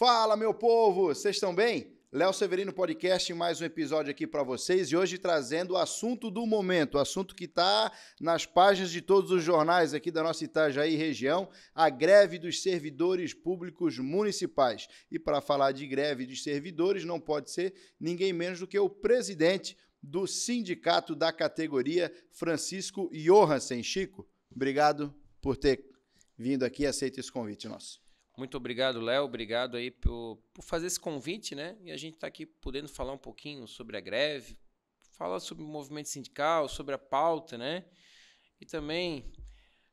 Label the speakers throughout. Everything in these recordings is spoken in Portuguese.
Speaker 1: Fala, meu povo! Vocês estão bem? Léo Severino Podcast, mais um episódio aqui para vocês e hoje trazendo o assunto do momento, o assunto que está nas páginas de todos os jornais aqui da nossa Itajaí região, a greve dos servidores públicos municipais. E para falar de greve dos servidores, não pode ser ninguém menos do que o presidente do sindicato da categoria, Francisco Johansen. Chico, obrigado por ter vindo aqui e aceito esse convite nosso.
Speaker 2: Muito obrigado, Léo. Obrigado aí por, por, fazer esse convite, né? E a gente está aqui podendo falar um pouquinho sobre a greve, falar sobre o movimento sindical, sobre a pauta, né? E também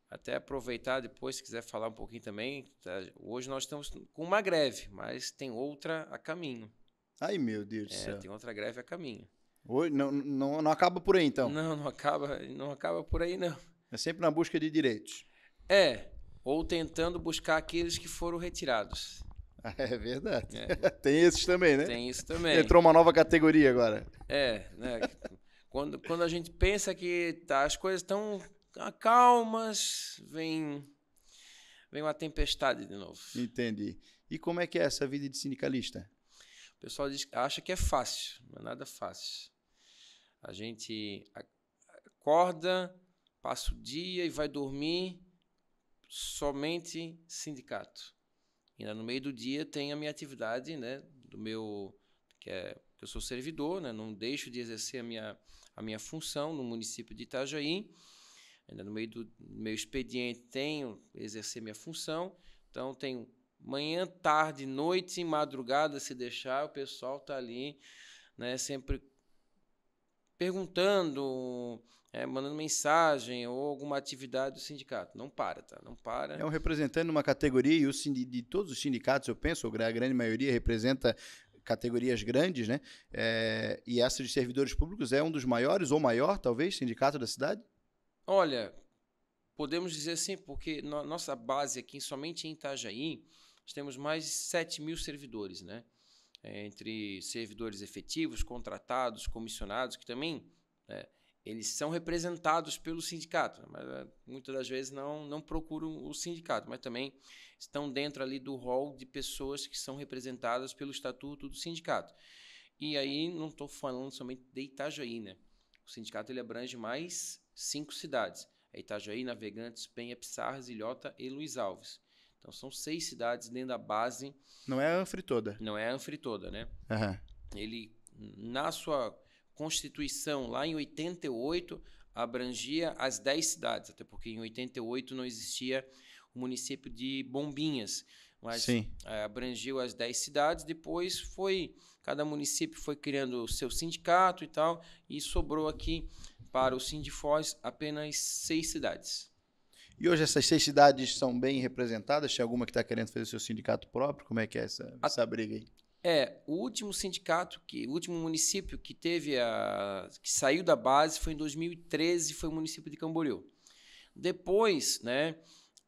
Speaker 2: até aproveitar depois, se quiser falar um pouquinho também. Tá? Hoje nós estamos com uma greve, mas tem outra a caminho.
Speaker 1: Ai, meu Deus é, do céu. Tem
Speaker 2: outra greve a caminho.
Speaker 1: Hoje, não, não, não acaba por aí, então?
Speaker 2: Não, não acaba, não acaba por aí, não.
Speaker 1: É sempre na busca de direitos.
Speaker 2: É, ou tentando buscar aqueles que foram retirados.
Speaker 1: É verdade. É. Tem esses também, né?
Speaker 2: Tem isso também. Entrou
Speaker 1: uma nova categoria agora.
Speaker 2: É, né? quando, quando a gente pensa que tá, as coisas estão calmas, vem, vem uma tempestade de novo.
Speaker 1: Entendi. E como é que é essa vida de sindicalista?
Speaker 2: O pessoal diz, acha que é fácil, não é nada fácil. A gente acorda, passa o dia e vai dormir somente sindicato. Ainda no meio do dia tem a minha atividade, né, do meu que é que eu sou servidor, né, não deixo de exercer a minha a minha função no município de Itajaí. Ainda no meio do meu expediente tenho exercer minha função. Então tenho manhã, tarde, noite, madrugada, se deixar, o pessoal tá ali, né, sempre perguntando, é, mandando mensagem ou alguma atividade do sindicato. Não para, tá? Não para. É um
Speaker 1: representante numa uma categoria e o de todos os sindicatos, eu penso, a grande maioria representa categorias grandes, né? É, e essa de servidores públicos é um dos maiores ou maior, talvez, sindicato da cidade?
Speaker 2: Olha, podemos dizer assim, porque no, nossa base aqui, somente em Itajaí, nós temos mais de 7 mil servidores, né? É, entre servidores efetivos, contratados, comissionados, que também é, eles são representados pelo sindicato, né? mas é, muitas das vezes não, não procuram o sindicato, mas também estão dentro ali do rol de pessoas que são representadas pelo estatuto do sindicato. E aí não estou falando somente de Itajaí, né? O sindicato ele abrange mais cinco cidades: é Itajaí, Navegantes, Penha, Pissarras, Ilhota e Luiz Alves. Então são seis cidades dentro da base.
Speaker 1: Não é a Anfri toda.
Speaker 2: Não é a Anfri toda, né? Uhum. Ele, na sua Constituição, lá em 88, abrangia as 10 cidades, até porque em 88 não existia o município de Bombinhas, mas Sim. É, abrangiu as 10 cidades, depois foi cada município foi criando o seu sindicato e tal, e sobrou aqui para o Sindifós apenas seis cidades.
Speaker 1: E hoje essas seis cidades são bem representadas? Tem alguma que está querendo fazer seu sindicato próprio? Como é que é essa, essa briga aí?
Speaker 2: É, o último sindicato, que, o último município que teve a. que saiu da base foi em 2013, foi o município de Camboriú. Depois, né,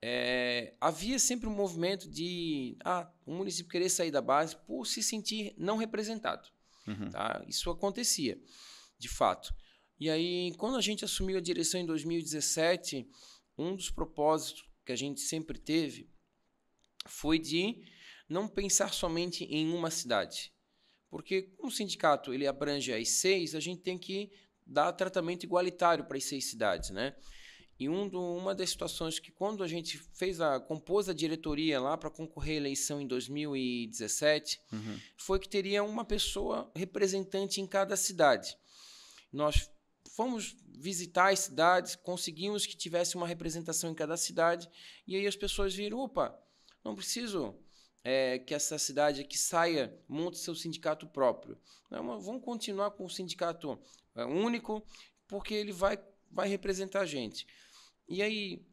Speaker 2: é, havia sempre um movimento de ah, um município querer sair da base por se sentir não representado. Uhum. Tá? Isso acontecia, de fato. E aí, quando a gente assumiu a direção em 2017, um dos propósitos que a gente sempre teve foi de não pensar somente em uma cidade. Porque como o sindicato ele abrange as seis, a gente tem que dar tratamento igualitário para as seis cidades, né? E um do, uma das situações que quando a gente fez a compôs a diretoria lá para concorrer à eleição em 2017, uhum. foi que teria uma pessoa representante em cada cidade. Nós fomos visitar as cidades, conseguimos que tivesse uma representação em cada cidade, e aí as pessoas viram, opa, não preciso é, que essa cidade aqui saia, monte seu sindicato próprio. Não, é vamos continuar com o sindicato é, único, porque ele vai, vai representar a gente. E aí,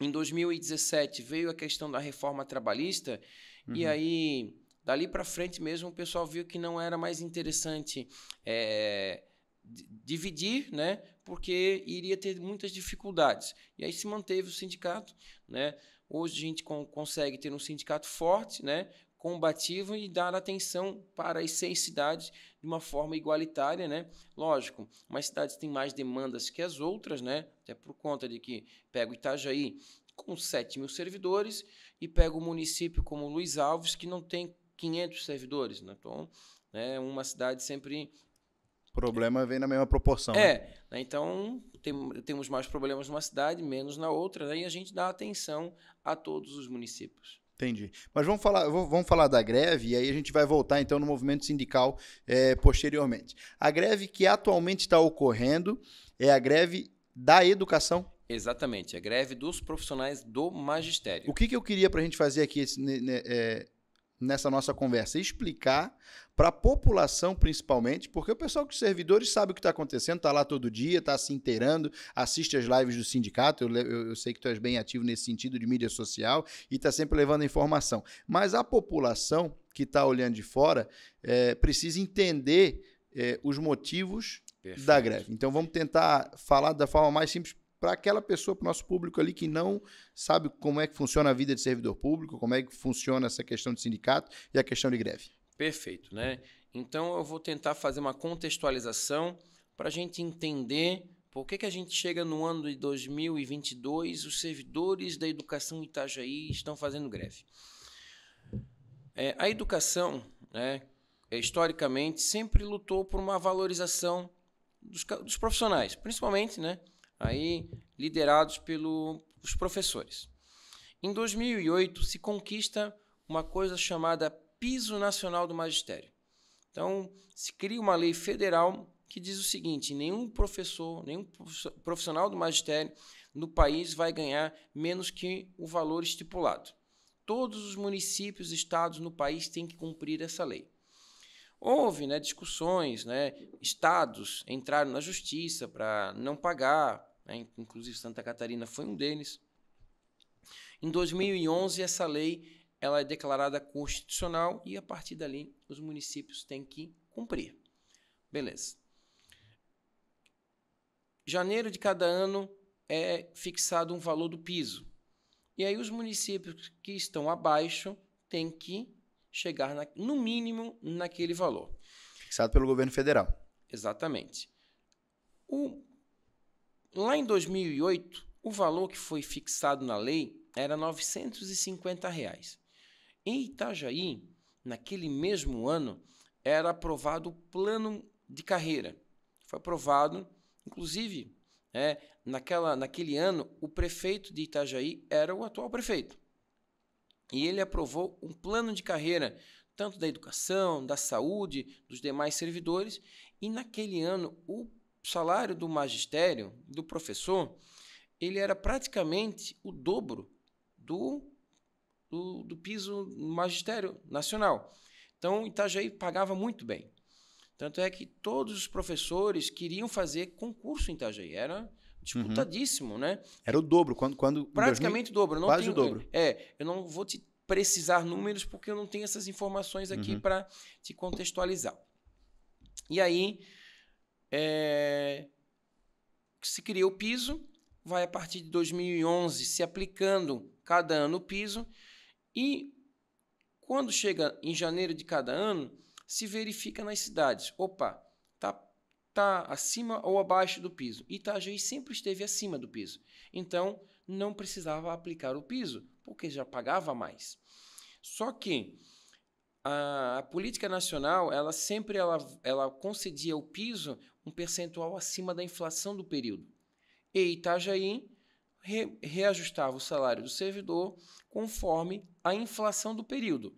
Speaker 2: em 2017, veio a questão da reforma trabalhista, uhum. e aí, dali para frente mesmo, o pessoal viu que não era mais interessante. É, dividir, né? Porque iria ter muitas dificuldades. E aí se manteve o sindicato, né? Hoje a gente consegue ter um sindicato forte, né, combativo e dar atenção para as seis cidades de uma forma igualitária, né? Lógico, umas cidades têm mais demandas que as outras, né? Até por conta de que pego Itajaí com 7 mil servidores e pego o município como Luiz Alves, que não tem 500 servidores, né? Então, né, uma cidade sempre...
Speaker 1: O problema vem na mesma proporção. Né? É,
Speaker 2: né? então tem, temos mais problemas numa cidade, menos na outra, né? e a gente dá atenção a todos os municípios.
Speaker 1: Entendi. Mas vamos falar, vamos falar da greve e aí a gente vai voltar então no movimento sindical é, posteriormente. A greve que atualmente está ocorrendo é a greve da educação.
Speaker 2: Exatamente, a greve dos profissionais do magistério.
Speaker 1: O que, que eu queria para a gente fazer aqui esse, né, é, nessa nossa conversa, explicar para a população principalmente, porque o pessoal os servidores sabe o que está acontecendo, está lá todo dia, está se inteirando, assiste as lives do sindicato, eu, eu, eu, sei que tu és bem ativo nesse sentido de mídia social e está sempre levando informação. Mas a população que está olhando de fora é, precisa entender é, os motivos Perfeito. da greve. Então vamos tentar falar da forma mais simples para aquela pessoa, para o nosso público ali que não sabe como é que funciona a vida de servidor público, como é que funciona essa questão de sindicato e a questão de greve.
Speaker 2: Perfeito, né? Então eu vou tentar fazer uma contextualização para a gente entender por que, que a gente chega no ano de 2022 os servidores da educação Itajaí estão fazendo greve. É, a educação, né, é, historicamente, sempre lutou por uma valorização dos, dos profissionais, principalmente, né? aí liderados pelos professores. Em 2008 se conquista uma coisa chamada Piso Nacional do Magistério. Então, se cria uma lei federal que diz o seguinte: nenhum professor, nenhum profissional do magistério no país vai ganhar menos que o valor estipulado. Todos os municípios e estados no país têm que cumprir essa lei. Houve né, discussões, né, estados entraram na justiça para não pagar, né? inclusive Santa Catarina foi um deles. Em 2011, essa lei ela é declarada constitucional e a partir dali os municípios têm que cumprir. Beleza. Janeiro de cada ano é fixado um valor do piso. E aí os municípios que estão abaixo têm que chegar na, no mínimo naquele valor.
Speaker 1: Fixado pelo governo federal.
Speaker 2: Exatamente. O Lá em 2008, o valor que foi fixado na lei era R$ 950. Reais. Em Itajaí, naquele mesmo ano, era aprovado o plano de carreira. Foi aprovado, inclusive, é, naquela, naquele ano, o prefeito de Itajaí era o atual prefeito. E ele aprovou um plano de carreira, tanto da educação, da saúde, dos demais servidores. E naquele ano, o o salário do magistério, do professor, ele era praticamente o dobro do, do, do piso do magistério nacional. Então, Itajaí pagava muito bem. Tanto é que todos os professores queriam fazer concurso em Itajaí. Era disputadíssimo, uhum. né?
Speaker 1: Era o dobro. Quando, quando Praticamente 2000, o dobro. Não quase tenho, o dobro.
Speaker 2: É, eu não vou te precisar números porque eu não tenho essas informações aqui uhum. para te contextualizar. E aí, é, se cria o piso, vai a partir de 2011 se aplicando cada ano o piso, e quando chega em janeiro de cada ano, se verifica nas cidades: opa, está tá acima ou abaixo do piso. Itajaí sempre esteve acima do piso, então não precisava aplicar o piso, porque já pagava mais. Só que a, a, política nacional ela sempre ela, ela concedia ao piso um percentual acima da inflação do período. E Itajaí re, reajustava o salário do servidor conforme a inflação do período.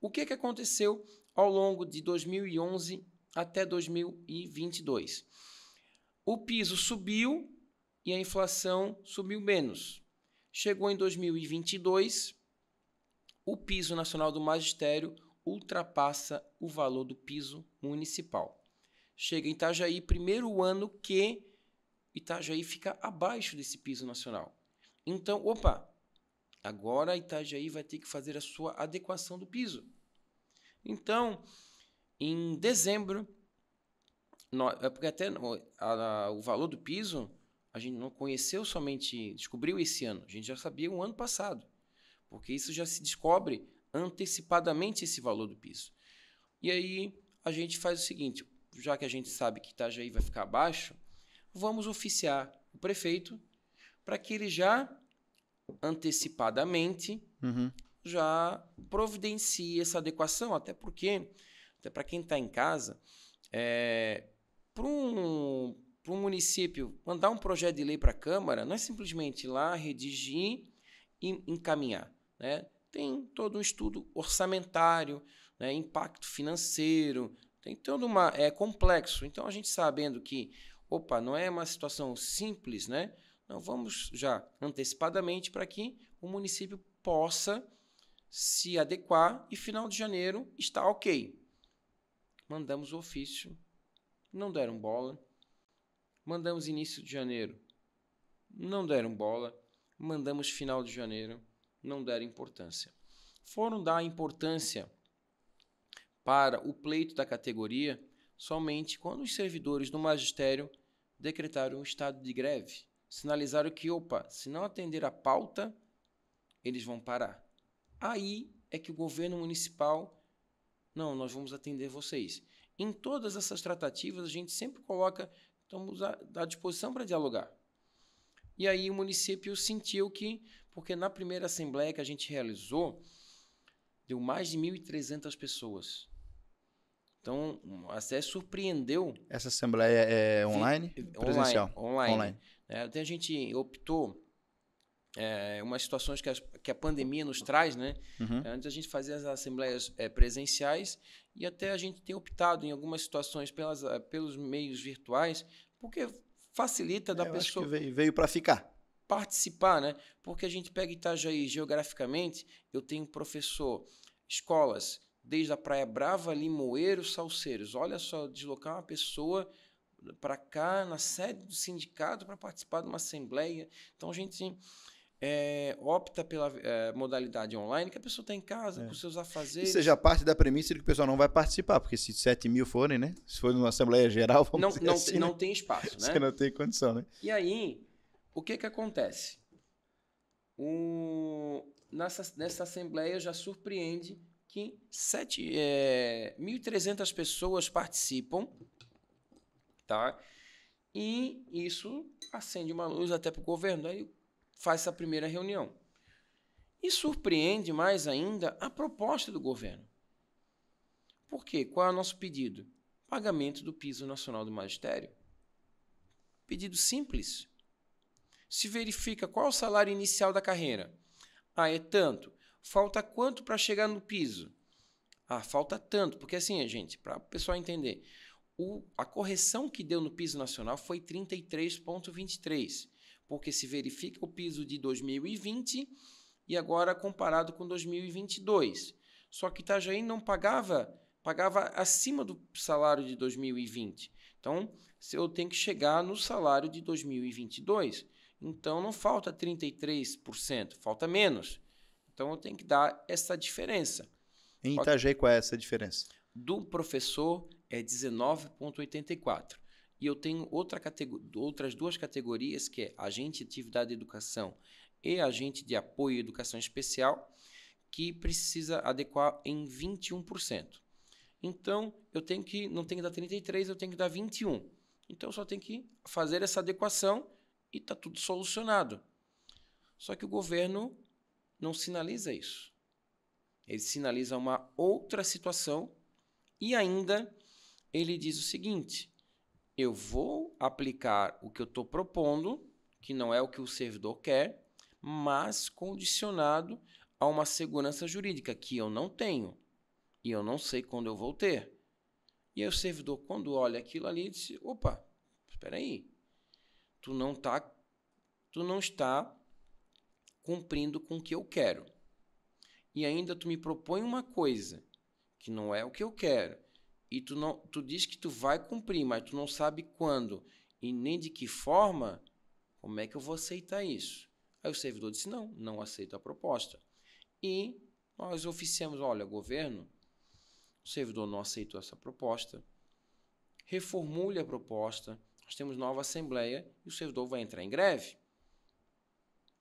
Speaker 2: O que, que aconteceu ao longo de 2011 até 2022? O piso subiu e a inflação subiu menos. Chegou em 2022, o piso nacional do magistério ultrapassa o valor do piso municipal. Chega em Itajaí, primeiro ano que Itajaí fica abaixo desse piso nacional. Então, opa, agora Itajaí vai ter que fazer a sua adequação do piso. Então, em dezembro, é porque até o valor do piso a gente não conheceu somente, descobriu esse ano, a gente já sabia um ano passado porque isso já se descobre antecipadamente esse valor do piso. E aí a gente faz o seguinte, já que a gente sabe que Itajaí vai ficar abaixo, vamos oficiar o prefeito para que ele já antecipadamente uhum. já providencie essa adequação, até porque, até para quem está em casa, é, para um, para um município mandar um projeto de lei para a Câmara, não é simplesmente ir lá redigir e encaminhar né? tem todo um estudo orçamentário, né? impacto financeiro, tem todo uma é complexo. Então a gente sabendo que, opa, não é uma situação simples, né? Não vamos já antecipadamente para que o município possa se adequar e final de janeiro está ok. Mandamos o ofício, não deram bola. Mandamos início de janeiro, não deram bola. Mandamos final de janeiro, não deram importância. Foram dar importância para o pleito da categoria somente quando os servidores do magistério decretaram um estado de greve, sinalizaram que, opa, se não atender a pauta, eles vão parar. Aí é que o governo municipal, não, nós vamos atender vocês. Em todas essas tratativas, a gente sempre coloca, estamos à disposição para dialogar. E aí o município sentiu que porque na primeira assembleia que a gente realizou, deu mais de 1.300 pessoas. Então, até surpreendeu.
Speaker 1: Essa assembleia é online? Presencial? Online. online.
Speaker 2: É, até a gente optou é, umas situações que a, que a pandemia nos traz, né? Uhum. É, antes a gente fazia as assembleias é, presenciais e até a gente tem optado em algumas situações pelas, é, pelos meios virtuais, porque facilita da é, pessoa.
Speaker 1: Veio, veio para ficar
Speaker 2: participar, né? Porque a gente pega Itajaí geograficamente, eu tenho professor, escolas, desde a Praia Brava, Limoeiro, Salseiros. Olha só, deslocar uma pessoa para cá, na sede do sindicato, para participar de uma assembleia. Então a gente é, opta pela é, modalidade online, que a pessoa está em casa, é. com seus afazeres. Isso seja
Speaker 1: parte da premissa de que o pessoal não vai participar, porque se 7 mil forem, né? Se for numa Assembleia Geral, vamos não, não, assim, não né? tem espaço, né? Você não tem condição, né?
Speaker 2: E aí, o que que acontece? Um, nessa, nessa assembleia já surpreende que sete é, 1.300 pessoas participam, tá? E isso acende uma luz até para o governo, aí faz essa primeira reunião. E surpreende mais ainda a proposta do governo. Por quê? Qual é o nosso pedido? Pagamento do piso nacional do magistério. Pedido simples se verifica qual é o salário inicial da carreira. Ah, é tanto. Falta quanto para chegar no piso? Ah, falta tanto. Porque assim, gente, para o pessoal entender, o, a correção que deu no piso nacional foi 33,23, porque se verifica o piso de 2020 e agora comparado com 2022. Só que Itajaí não pagava, pagava acima do salário de 2020. Então, eu tenho que chegar no salário de 2022. Então não falta 33%, falta menos. Então eu tenho que dar essa diferença. Em
Speaker 1: Itajaí, qual é essa diferença?
Speaker 2: Do professor é 19,84. E eu tenho outra outras duas categorias, que é agente de atividade de educação e agente de apoio à educação especial, que precisa adequar em 21%. Então, eu tenho que, não tenho que dar 33, eu tenho que dar 21. Então, eu só tenho que fazer essa adequação e está tudo solucionado. Só que o governo não sinaliza isso. Ele sinaliza uma outra situação e ainda ele diz o seguinte: eu vou aplicar o que eu estou propondo, que não é o que o servidor quer, mas condicionado a uma segurança jurídica que eu não tenho e eu não sei quando eu vou ter. E aí o servidor, quando olha aquilo ali, diz: opa, espera aí, tu não tá tu não está cumprindo com o que eu quero. E ainda tu me propõe uma coisa que não é o que eu quero. E tu não tu diz que tu vai cumprir, mas tu não sabe quando e nem de que forma, como é que eu vou aceitar isso? Aí o servidor disse: "Não, não aceito a proposta". E nós oficiamos, olha, governo, o servidor não aceitou essa proposta. Reformule a proposta nós temos nova assembleia e o servidor vai entrar em greve.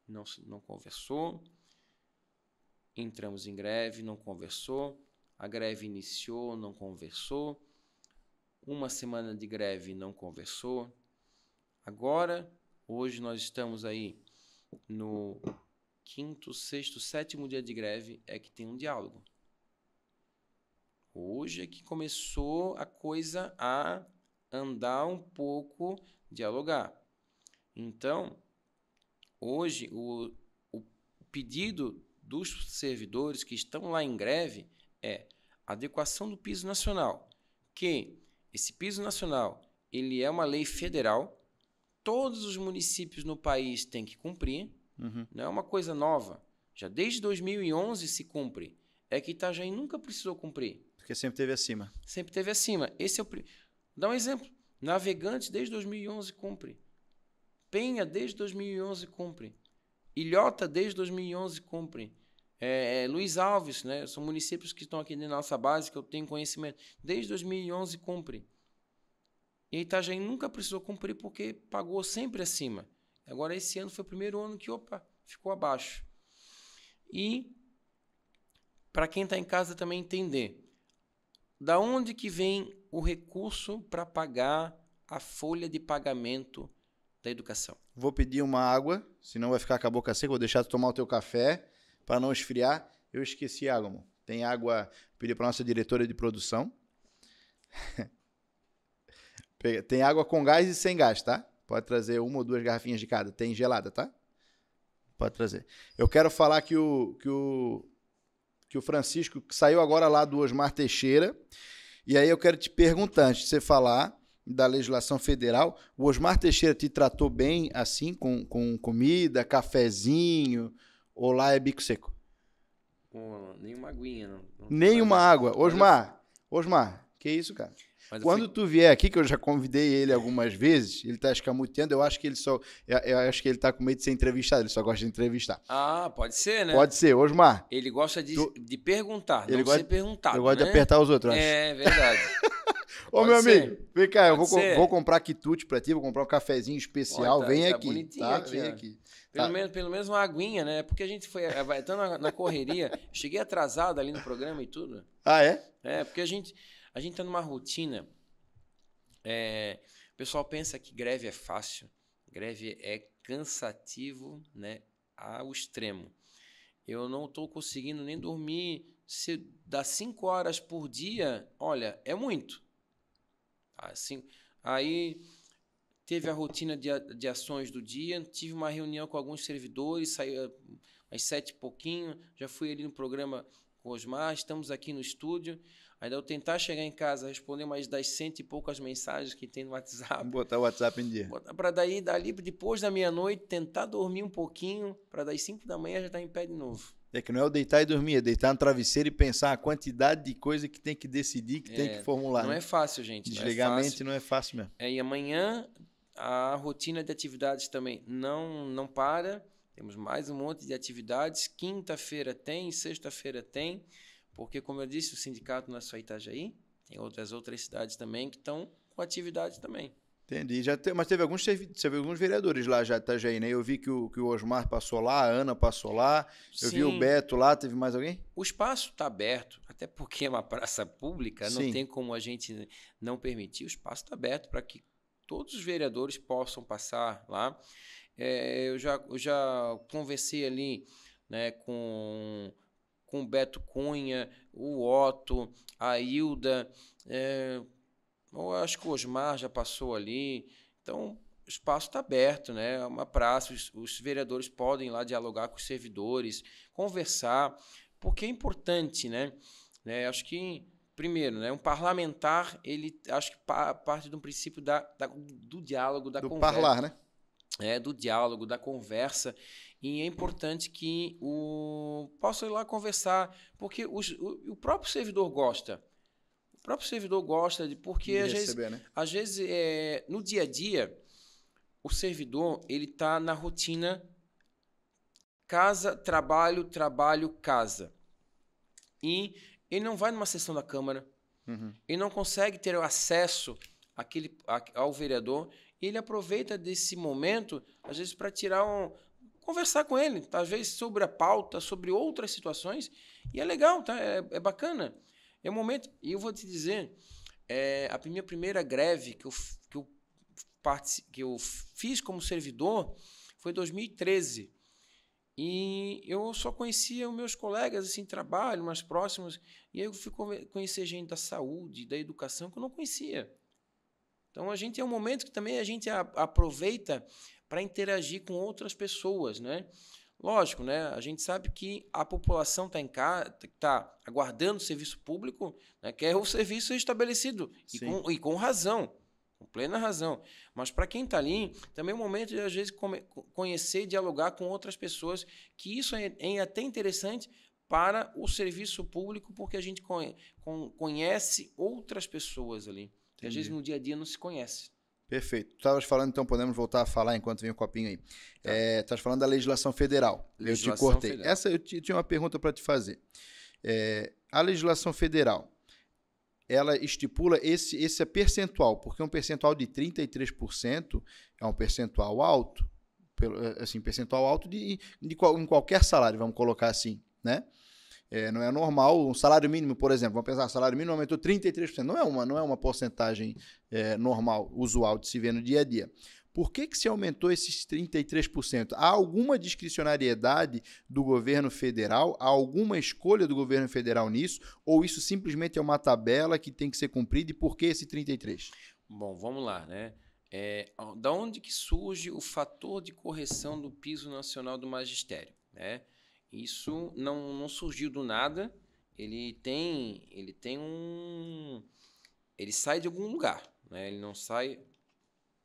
Speaker 2: Não, não conversou. Entramos em greve, não conversou. A greve iniciou, não conversou. Uma semana de greve, não conversou. Agora, hoje nós estamos aí no quinto, sexto, sétimo dia de greve é que tem um diálogo. Hoje é que começou a coisa a andar um pouco, dialogar. Então, hoje, o, o pedido dos servidores que estão lá em greve é adequação do piso nacional, que esse piso nacional ele é uma lei federal, todos os municípios no país têm que cumprir, uhum. não é uma coisa nova. Já desde 2011 se cumpre. É que Itajaí nunca precisou cumprir. Porque sempre teve acima. Sempre teve acima. Esse é o Dá um exemplo. Navegante desde 2011 cumpre. Penha desde 2011 cumpre. Ilhota desde 2011 cumpre. É, é, Luiz Alves, né? São municípios que estão aqui na nossa base, que eu tenho conhecimento. Desde 2011 cumpre. E Itajaí nunca precisou cumprir porque pagou sempre acima. Agora, esse ano foi o primeiro ano que, opa, ficou abaixo. E, para quem está em casa também entender, da onde que vem o recurso para pagar a folha de pagamento da educação.
Speaker 1: Vou pedir uma água, senão vai ficar com a boca seca. Vou deixar de tomar o teu café para não esfriar. Eu esqueci água, amor. Tem água. Pedi para nossa diretora de produção. Tem água com gás e sem gás, tá? Pode trazer uma ou duas garrafinhas de cada. Tem gelada, tá? Pode trazer. Eu quero falar que o, que o, que o Francisco que saiu agora lá do Osmar Teixeira. E aí eu quero te perguntar, antes de você falar da legislação federal, o Osmar Teixeira te tratou bem assim, com, com comida, cafezinho, ou lá é bico seco? nenhuma aguinha, não. não nenhuma água. Osmar, Osmar, que isso, cara? Mas Quando fui... tu vier aqui, que eu já convidei ele algumas vezes, ele tá escamuteando, eu acho que ele só. Eu, é, eu é, acho que ele tá com medo de ser entrevistado, ele só gosta de entrevistar.
Speaker 2: Ah, pode ser, né? Pode ser, Osmar. Ele gosta de, tu... de perguntar, ele não gosta, ser perguntado. Eu gosto né? de apertar os outros, É, verdade. Ô, Pode meu ser. amigo, vem cá, Pode eu vou, com, vou
Speaker 1: comprar quitute pra ti, vou comprar um cafezinho especial, Olha, tá, vem tá aqui, tá? Aqui, vem ó. aqui. Tá?
Speaker 2: Pelo, tá. menos, pelo menos uma aguinha, né? É porque a gente foi estando na, na correria, cheguei atrasado ali no programa e tudo.
Speaker 1: Ah, é? É,
Speaker 2: porque a gente... A gente tá numa rotina. É, o pessoal pensa que greve é fácil, greve é cansativo, né? Ao extremo. Eu não estou conseguindo nem dormir. Se dá cinco horas por dia, olha, é muito. Assim, aí teve a rotina de, de ações do dia, tive uma reunião com alguns servidores, saiu às sete e pouquinho, já fui ali no programa com Osmar, estamos aqui no estúdio. Ainda eu tentar chegar em casa, responder mais das cento e poucas mensagens que tem no WhatsApp.
Speaker 1: Botar o WhatsApp em dia.
Speaker 2: Para daí, dali, depois da meia-noite, tentar dormir um pouquinho, para das cinco da manhã já estar tá em pé de novo.
Speaker 1: É que não é o deitar e dormir, é deitar no travesseiro e pensar a quantidade de coisa que tem que decidir, que é, tem que é, formular. Não né? é fácil, gente. Desligar não é fácil. não é fácil mesmo.
Speaker 2: É, e amanhã a rotina de atividades também não, não para. Temos mais um monte de atividades. Quinta-feira tem, sexta-feira tem. Porque, como eu disse, o sindicato não é só Itajaí, tem outras outras cidades também que estão com atividade também.
Speaker 1: Entendi. Já te, mas teve alguns, teve alguns vereadores lá já, Itajaí, né? Eu vi que o, que o Osmar passou lá, a Ana passou lá, eu Sim. vi o Beto lá, teve mais alguém?
Speaker 2: O espaço está aberto, até porque é uma praça pública, Sim. não tem como a gente não permitir. O espaço está aberto para que todos os vereadores possam passar lá. É, eu, já, eu já conversei ali né, com com o Beto Cunha, o Otto, a Hilda, é, eu acho que o Osmar já passou ali. Então, o espaço está aberto, né? É uma praça, os, os, vereadores podem ir lá dialogar com os servidores, conversar, porque é importante, né? né? Acho que, primeiro, né, um parlamentar, ele acho que pa, parte de um princípio da, da do diálogo, da do conversa. Parlar, né? é, do diálogo, da conversa. E é importante que o possa ir lá conversar, porque os, o, o, próprio servidor gosta. O próprio servidor gosta de porque de às, vezes, né? às vezes é, no dia a dia o servidor ele está na rotina casa, trabalho, trabalho, casa. E ele não vai numa sessão da Câmara, uhum. ele não consegue ter acesso àquele, ao vereador e ele aproveita desse momento, às vezes, para tirar um. conversar com ele, tá? às vezes sobre a pauta, sobre outras situações. E é legal, tá? É, é bacana. É um momento. E eu vou te dizer: é, a minha primeira greve que eu, que, eu que eu fiz como servidor foi em 2013. E eu só conhecia os meus colegas, assim, trabalho, mais próximos. E aí eu fui conhecer gente da saúde, da educação, que eu não conhecia. Então a gente é um momento que também a gente a, aproveita para interagir com outras pessoas, né? Lógico, né? A gente sabe que a população está em casa, está aguardando o serviço público, né? que é o serviço estabelecido e com, e com, razão, com plena razão. Mas para quem está ali, também é um momento de às vezes conhecer, dialogar com outras pessoas, que isso é, é até interessante para o serviço público, porque a gente conhece outras pessoas ali. Entendi. às vezes no dia a dia não se conhece.
Speaker 1: Perfeito. Tu estavas falando, então podemos voltar a falar enquanto vem o copinho aí. Tá. É, falando da legislação federal. Legislação eu te cortei. Federal. Essa eu, te, eu tinha uma pergunta para te fazer. É, a legislação federal, ela estipula esse, esse é percentual, porque um percentual de 33% é um percentual alto, pelo, é, assim, percentual alto de, de, de, em qualquer salário, vamos colocar assim, né? É, não é normal um salário mínimo, por exemplo. Vamos pensar, salário mínimo aumentou 33%. Não é uma, não é uma porcentagem é, normal, usual de se ver no dia a dia. Por que, que se aumentou esses 33%? Há alguma discricionariedade do governo federal? Há alguma escolha do governo federal nisso? Ou isso simplesmente é uma tabela que tem que ser cumprida? E por que esse 33%? Bom,
Speaker 2: vamos lá, né? É, da onde que surge o fator de correção do piso nacional do magistério? Né? Isso não, não surgiu do nada. Ele tem, ele tem um, ele sai de algum lugar, né? Ele não sai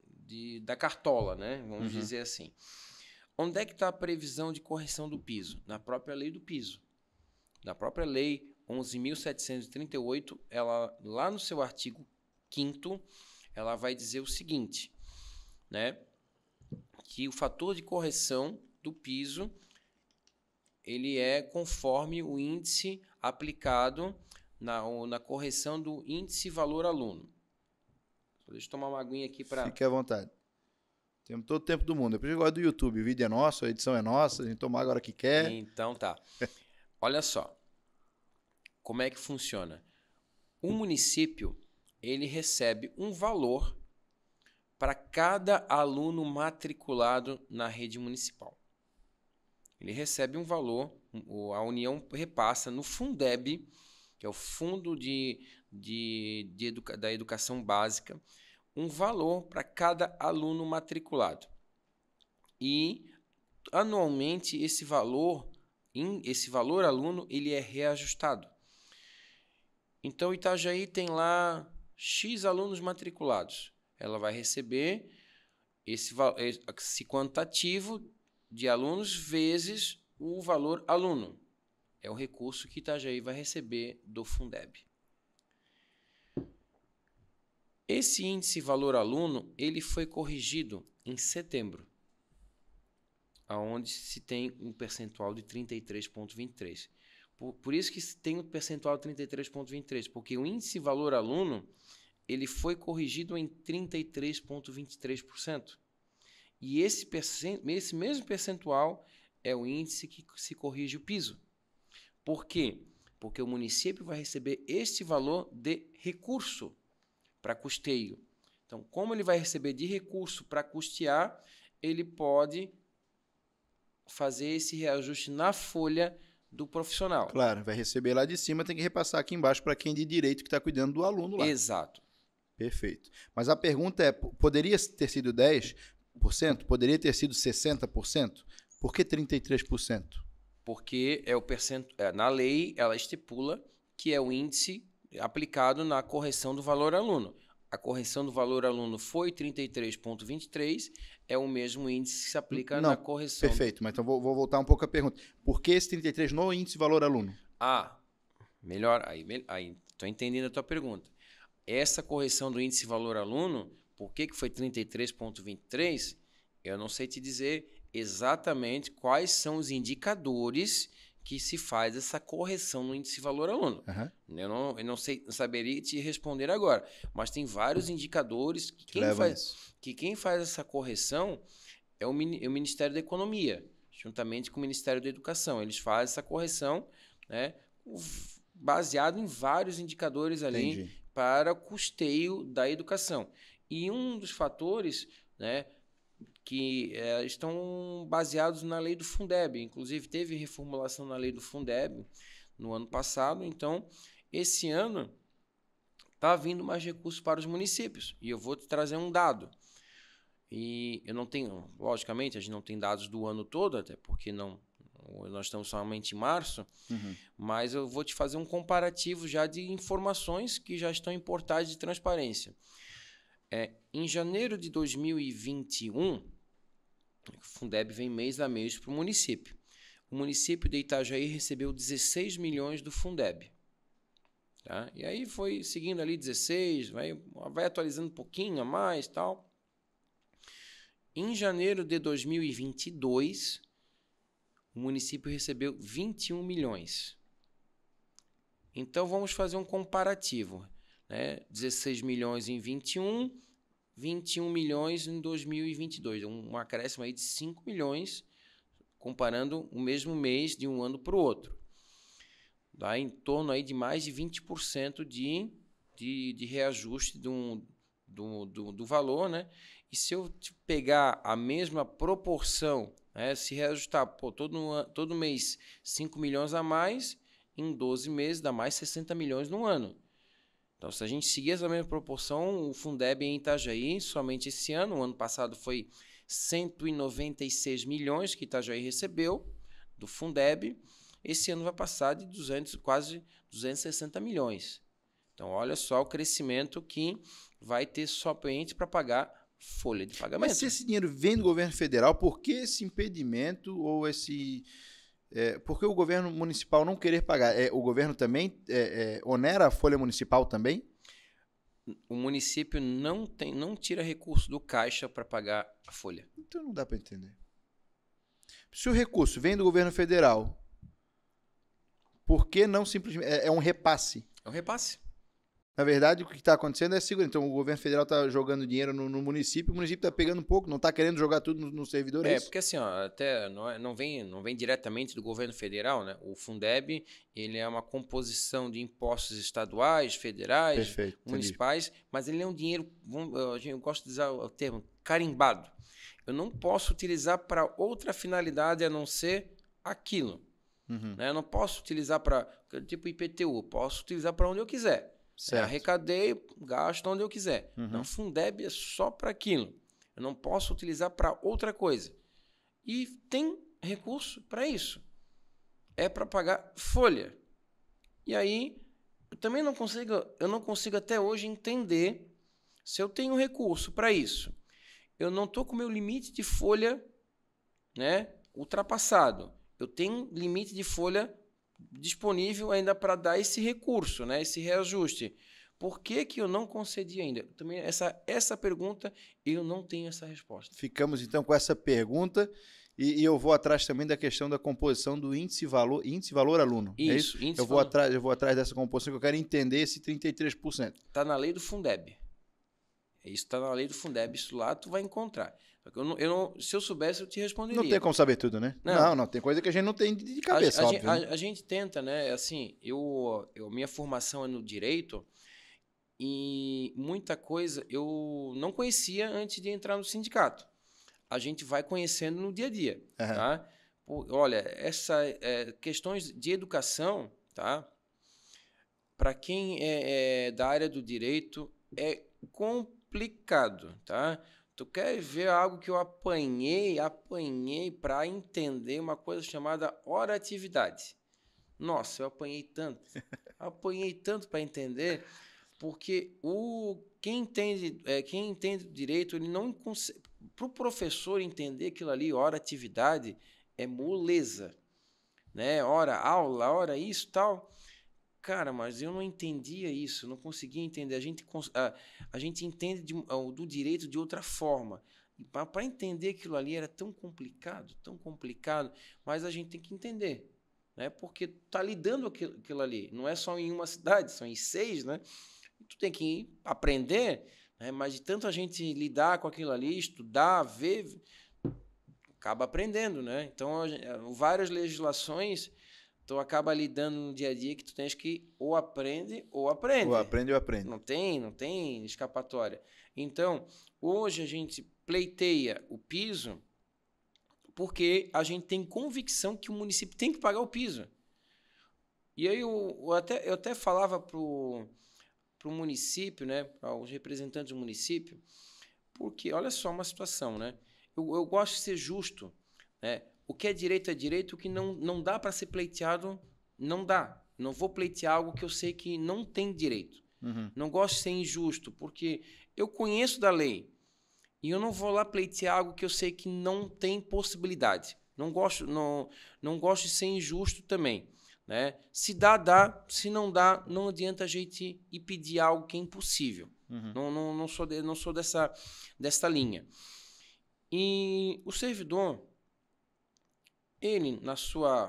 Speaker 2: de, da cartola, né? Vamos uhum. dizer assim. Onde é que está a previsão de correção do piso? Na própria lei do piso. Na própria lei 11.738, ela lá no seu artigo 5 ela vai dizer o seguinte, né? Que o fator de correção do piso ele é conforme o índice aplicado na, na correção do índice valor aluno. Deixa eu tomar uma aguinha aqui para. Fique
Speaker 1: à vontade. Temos todo o tempo do mundo. Depois é agora do YouTube. O vídeo é nosso, a edição é nossa, a gente toma agora que quer.
Speaker 2: Então tá. Olha só. Como é que funciona? O município ele recebe um valor para cada aluno matriculado na rede municipal ele recebe um valor, a União repassa no Fundeb, que é o Fundo de, de, de educa da Educação Básica, um valor para cada aluno matriculado. E anualmente esse valor, esse valor aluno, ele é reajustado. Então Itajaí tem lá X alunos matriculados. Ela vai receber esse, esse quantitativo de alunos vezes o valor aluno. É o recurso que Itajaí vai receber do Fundeb. Esse índice valor aluno, ele foi corrigido em setembro, aonde se tem um percentual de 33.23. Por, por isso que tem o um percentual de 33.23, porque o índice valor aluno, ele foi corrigido em 33.23%. E esse, esse mesmo percentual é o índice que se corrige o piso. Por quê? Porque o município vai receber este valor de recurso para custeio. Então, como ele vai receber de recurso para custear, ele pode fazer esse
Speaker 1: reajuste na folha do profissional. Claro, vai receber lá de cima, tem que repassar aqui embaixo para quem de direito que está cuidando do aluno lá. Exato. Perfeito. Mas a pergunta é: poderia ter sido 10? Poderia ter sido 60%? Por que 33%?
Speaker 2: Porque é o percent... É, na lei ela estipula que é o índice aplicado na correção do valor aluno. A correção do valor aluno foi 33,23, é o mesmo índice que se aplica Não, na correção. Perfeito,
Speaker 1: mas então vou, vou voltar um pouco à pergunta. Por que esse 33 no índice valor aluno?
Speaker 2: Ah, melhor, aí estou entendendo a tua pergunta. Essa correção do índice valor aluno por que, que foi 33,23? Eu não sei te dizer exatamente quais são os indicadores que se faz essa correção no índice valor aluno. Uhum. Eu, não, eu não, sei, não saberia te responder agora, mas tem vários indicadores que, quem, faz, que quem faz essa correção é o, é o Ministério da Economia, juntamente com o Ministério da Educação. Eles fazem essa correção né, baseado em vários indicadores ali Entendi. para o custeio da educação. E um dos fatores né, que é, estão baseados na lei do Fundeb. Inclusive, teve reformulação na lei do Fundeb no ano passado. Então, esse ano está vindo mais recursos para os municípios. E eu vou te trazer um dado. E eu não tenho, logicamente, a gente não tem dados do ano todo, até porque não nós estamos somente em março, uhum. mas eu vou te fazer um comparativo já de informações que já estão em portais de transparência. É, em janeiro de 2021, o Fundeb vem mês a mês para o município. O município de Itajaí recebeu 16 milhões do Fundeb. Tá? E aí foi seguindo ali 16, vai, vai atualizando um pouquinho a mais tal. Em janeiro de 2022, o município recebeu 21 milhões. Então vamos fazer um comparativo. Né? 16 milhões em 21, 21 milhões em 2022. Um, acréscimo aí de 5 milhões, comparando o mesmo mês de um ano para o outro. Dá em torno aí de mais de 20% de, de, de reajuste do, do, do, valor, né? E se eu pegar a mesma proporção, né? se reajustar pô, todo, todo mês 5 milhões a mais, em 12 meses dá mais 60 milhões no ano. Então, se a gente seguir essa mesma proporção, o Fundeb em Itajaí, somente esse ano, o ano passado foi 196 milhões que Itajaí recebeu do Fundeb, esse ano vai passar de 200, quase 260 milhões. Então, olha só o crescimento que vai ter somente para pagar
Speaker 1: folha de pagamento. Mas se esse dinheiro vem do governo federal, por que esse impedimento ou esse é, porque o governo municipal não querer pagar? É, o governo também é, é, onera a folha municipal também?
Speaker 2: O município não, tem, não tira recurso do caixa para pagar a folha.
Speaker 1: Então não dá para entender. Se o recurso vem do governo federal, por que não simplesmente. É, é um repasse. É um repasse. Na verdade, o que está acontecendo é segurança. Então, o governo federal está jogando dinheiro no, no, município, o município está pegando um pouco, não está querendo jogar tudo no, no servidor. É, é porque
Speaker 2: assim, ó, até não, é, não, vem, não vem diretamente do governo federal, né? O Fundeb ele é uma composição de impostos estaduais, federais, Perfeito, municipais, entendi. mas ele é um dinheiro, eu gosto de usar o termo, carimbado. Eu não posso utilizar para outra finalidade a não ser aquilo. Uhum. Né? Eu não posso utilizar para, tipo IPTU, posso utilizar para onde eu quiser Certo. arrecadei, gasto onde eu quiser. Uhum. Não, Fundeb é só para aquilo. Eu não posso utilizar para outra coisa. E tem recurso para isso. É para pagar folha. E aí, eu também não consigo, eu não consigo até hoje entender se eu tenho recurso para isso. Eu não estou com meu limite de folha né, ultrapassado. Eu tenho limite de folha disponível ainda para dar esse recurso, né, esse reajuste. Por que, que eu não concedi ainda? Também essa, essa pergunta eu não tenho essa resposta.
Speaker 1: Ficamos então com essa pergunta e, e eu vou atrás também da questão da composição do índice valor, índice valor aluno. É isso, é isso? índice eu vou valor. atrás, eu vou atrás dessa composição que eu quero entender esse 33%.
Speaker 2: Está na lei do Fundeb. É isso está na lei do Fundeb, isso lá tu vai encontrar. É eu não, eu não, se eu soubesse, eu te responderia. Não tem como saber tudo, né? Não,
Speaker 1: não, não tem coisa que a gente não tem de cabeça, a, a, óbvio, né? a, a
Speaker 2: gente tenta, né? Assim, eu, eu, minha formação é no direito e muita coisa eu não conhecia antes de entrar no sindicato. A gente vai conhecendo no dia a dia, uhum. tá? Olha, essa é, questões de educação, tá? Para quem é, é da área do direito é complicado, tá? Tu quer ver algo que eu apanhei, apanhei para entender uma coisa chamada oratividade. Nossa, eu apanhei tanto. apanhei tanto para entender, porque o quem entende, é, quem entende direito, ele não consegue para o professor entender aquilo ali, oratividade é moleza. Né? Hora aula, hora isso tal. Cara, mas eu não entendia isso, não conseguia entender. A gente, a, a gente entende de, ah, do direito de outra forma. Para entender aquilo ali era tão complicado, tão complicado, mas a gente tem que entender, né? Porque tá lidando aquilo, aquilo ali, não é só em uma cidade, são em seis, né? E tu tem que aprender, né? mas de tanto a gente lidar com aquilo ali, estudar, ver, acaba aprendendo, né? Então, várias legislações Tu acaba lidando no dia a dia que tu tens que ou aprende ou aprende. Ou
Speaker 1: aprende ou aprende.
Speaker 2: Não tem, não tem escapatória. Então, hoje a gente pleiteia o piso porque a gente tem convicção que o município tem que pagar o piso. E aí eu, eu até, eu até falava pro para o município, né, para os representantes do município, porque olha só uma situação, né? Eu, eu gosto de ser justo, né? o que é direito é direito, o que não, não dá para ser pleiteado, não dá. Não vou pleitear algo que eu sei que não tem direito. Uhum. Não gosto de ser injusto, porque eu conheço da lei e eu não vou lá pleitear algo que eu sei que não tem possibilidade. Não gosto, não, não gosto de ser injusto também. Né? Se dá, dá. Se não dá, não adianta a gente ir pedir algo que é impossível. Uhum. Não, não, não, sou de, não sou dessa, dessa linha. E o servidor, ele, na sua,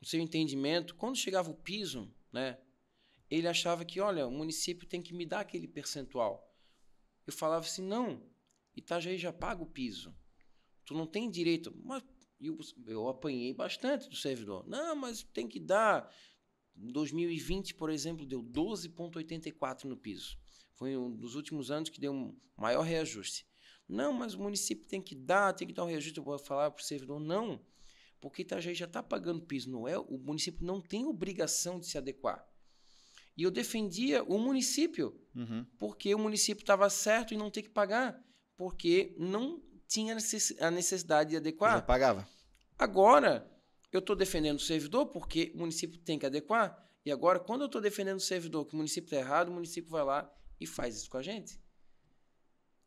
Speaker 2: no seu entendimento, quando chegava o piso, né, ele achava que, olha, o município tem que me dar aquele percentual. Eu falava assim, não, Itajaí já paga o piso. Tu não tem direito. Mas eu, eu apanhei bastante do servidor. Não, mas tem que dar. Em 2020, por exemplo, deu 12,84 no piso. Foi um dos últimos anos que deu um maior reajuste. Não, mas o município tem que dar, tem que dar um reajuste. Eu vou falar para o servidor, não. Porque Itajaí já está pagando piso Noel, o município não tem obrigação de se adequar. E eu defendia o município, uhum. porque o município estava certo e não ter que pagar, porque não tinha a necessidade de adequar. Já pagava. Agora, eu estou defendendo o servidor porque o município tem que adequar. E agora, quando eu estou defendendo o servidor que o município está errado, o município vai lá e faz isso com a gente.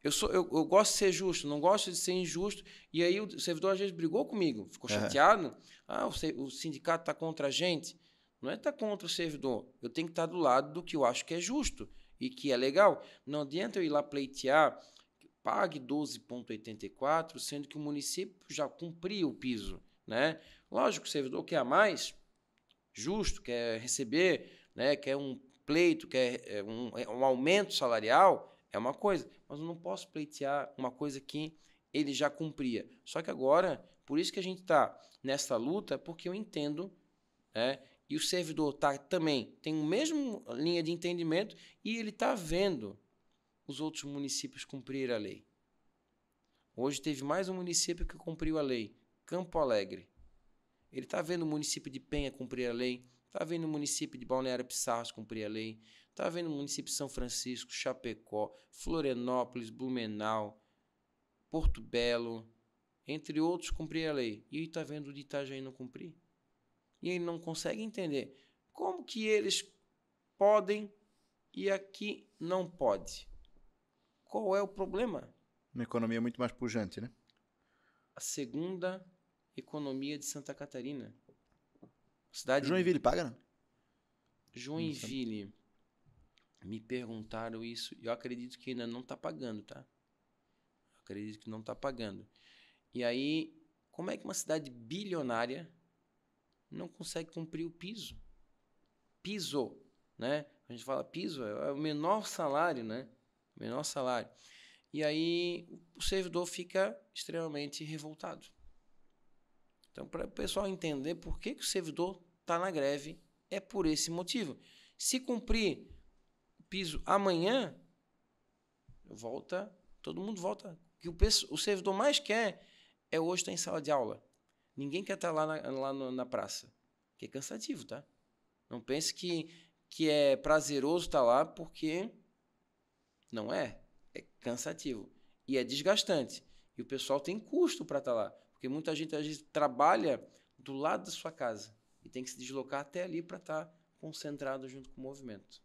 Speaker 2: Eu, sou, eu, eu, gosto de ser justo, não gosto de ser injusto. E aí o servidor às vezes brigou comigo, ficou chateado. Ah, o, o sindicato está contra a gente. Não é estar tá contra o servidor. Eu tenho que estar tá do lado do que eu acho que é justo e que é legal. Não adianta eu ir lá pleitear, pague 12,84, sendo que o município já cumpriu o piso. Né? Lógico, o servidor quer mais, justo, quer receber, né? quer um pleito, quer é, um, é, um aumento salarial é uma coisa, mas eu não posso pleitear uma coisa que ele já cumpria. Só que agora, por isso que a gente está nessa luta, porque eu entendo, né? E o servidor tá também tem o mesmo linha de entendimento e ele está vendo os outros municípios cumprir a lei. Hoje teve mais um município que cumpriu a lei, Campo Alegre. Ele está vendo o município de Penha cumprir a lei, Está vendo o município de Balneário Pissarras cumprir a lei. Está vendo o município de São Francisco, Chapecó, Florianópolis, Blumenau, Porto Belo, entre outros, cumprir a lei. E está vendo o de Itajaí não cumprir. E ele não consegue entender como que eles podem e aqui não pode. Qual é o problema?
Speaker 1: Uma economia muito mais pujante, né?
Speaker 2: A segunda economia de Santa Catarina. Cidade... Joinville paga, não? Joinville. Me perguntaram isso. Eu acredito que ainda não tá pagando, tá? Eu acredito que não tá pagando. E aí, como é que uma cidade bilionária não consegue cumprir o piso? Piso, né? A gente fala piso, é, é o menor salário, né? Menor salário. E aí o servidor fica extremamente revoltado. Então, para o pessoal entender por que, que o servidor está na greve, é por esse motivo. Se cumprir piso amanhã, volta, todo mundo volta. O que o, o servidor mais quer é hoje estar tá em sala de aula. Ninguém quer estar tá lá na, lá na praça, que é cansativo, tá? Não pense que, que é prazeroso estar tá lá, porque não é. É cansativo e é desgastante. E o pessoal tem custo para estar lá. Porque muita gente, às vezes, trabalha do lado da sua casa e tem que se deslocar até ali para estar tá concentrado junto com o movimento.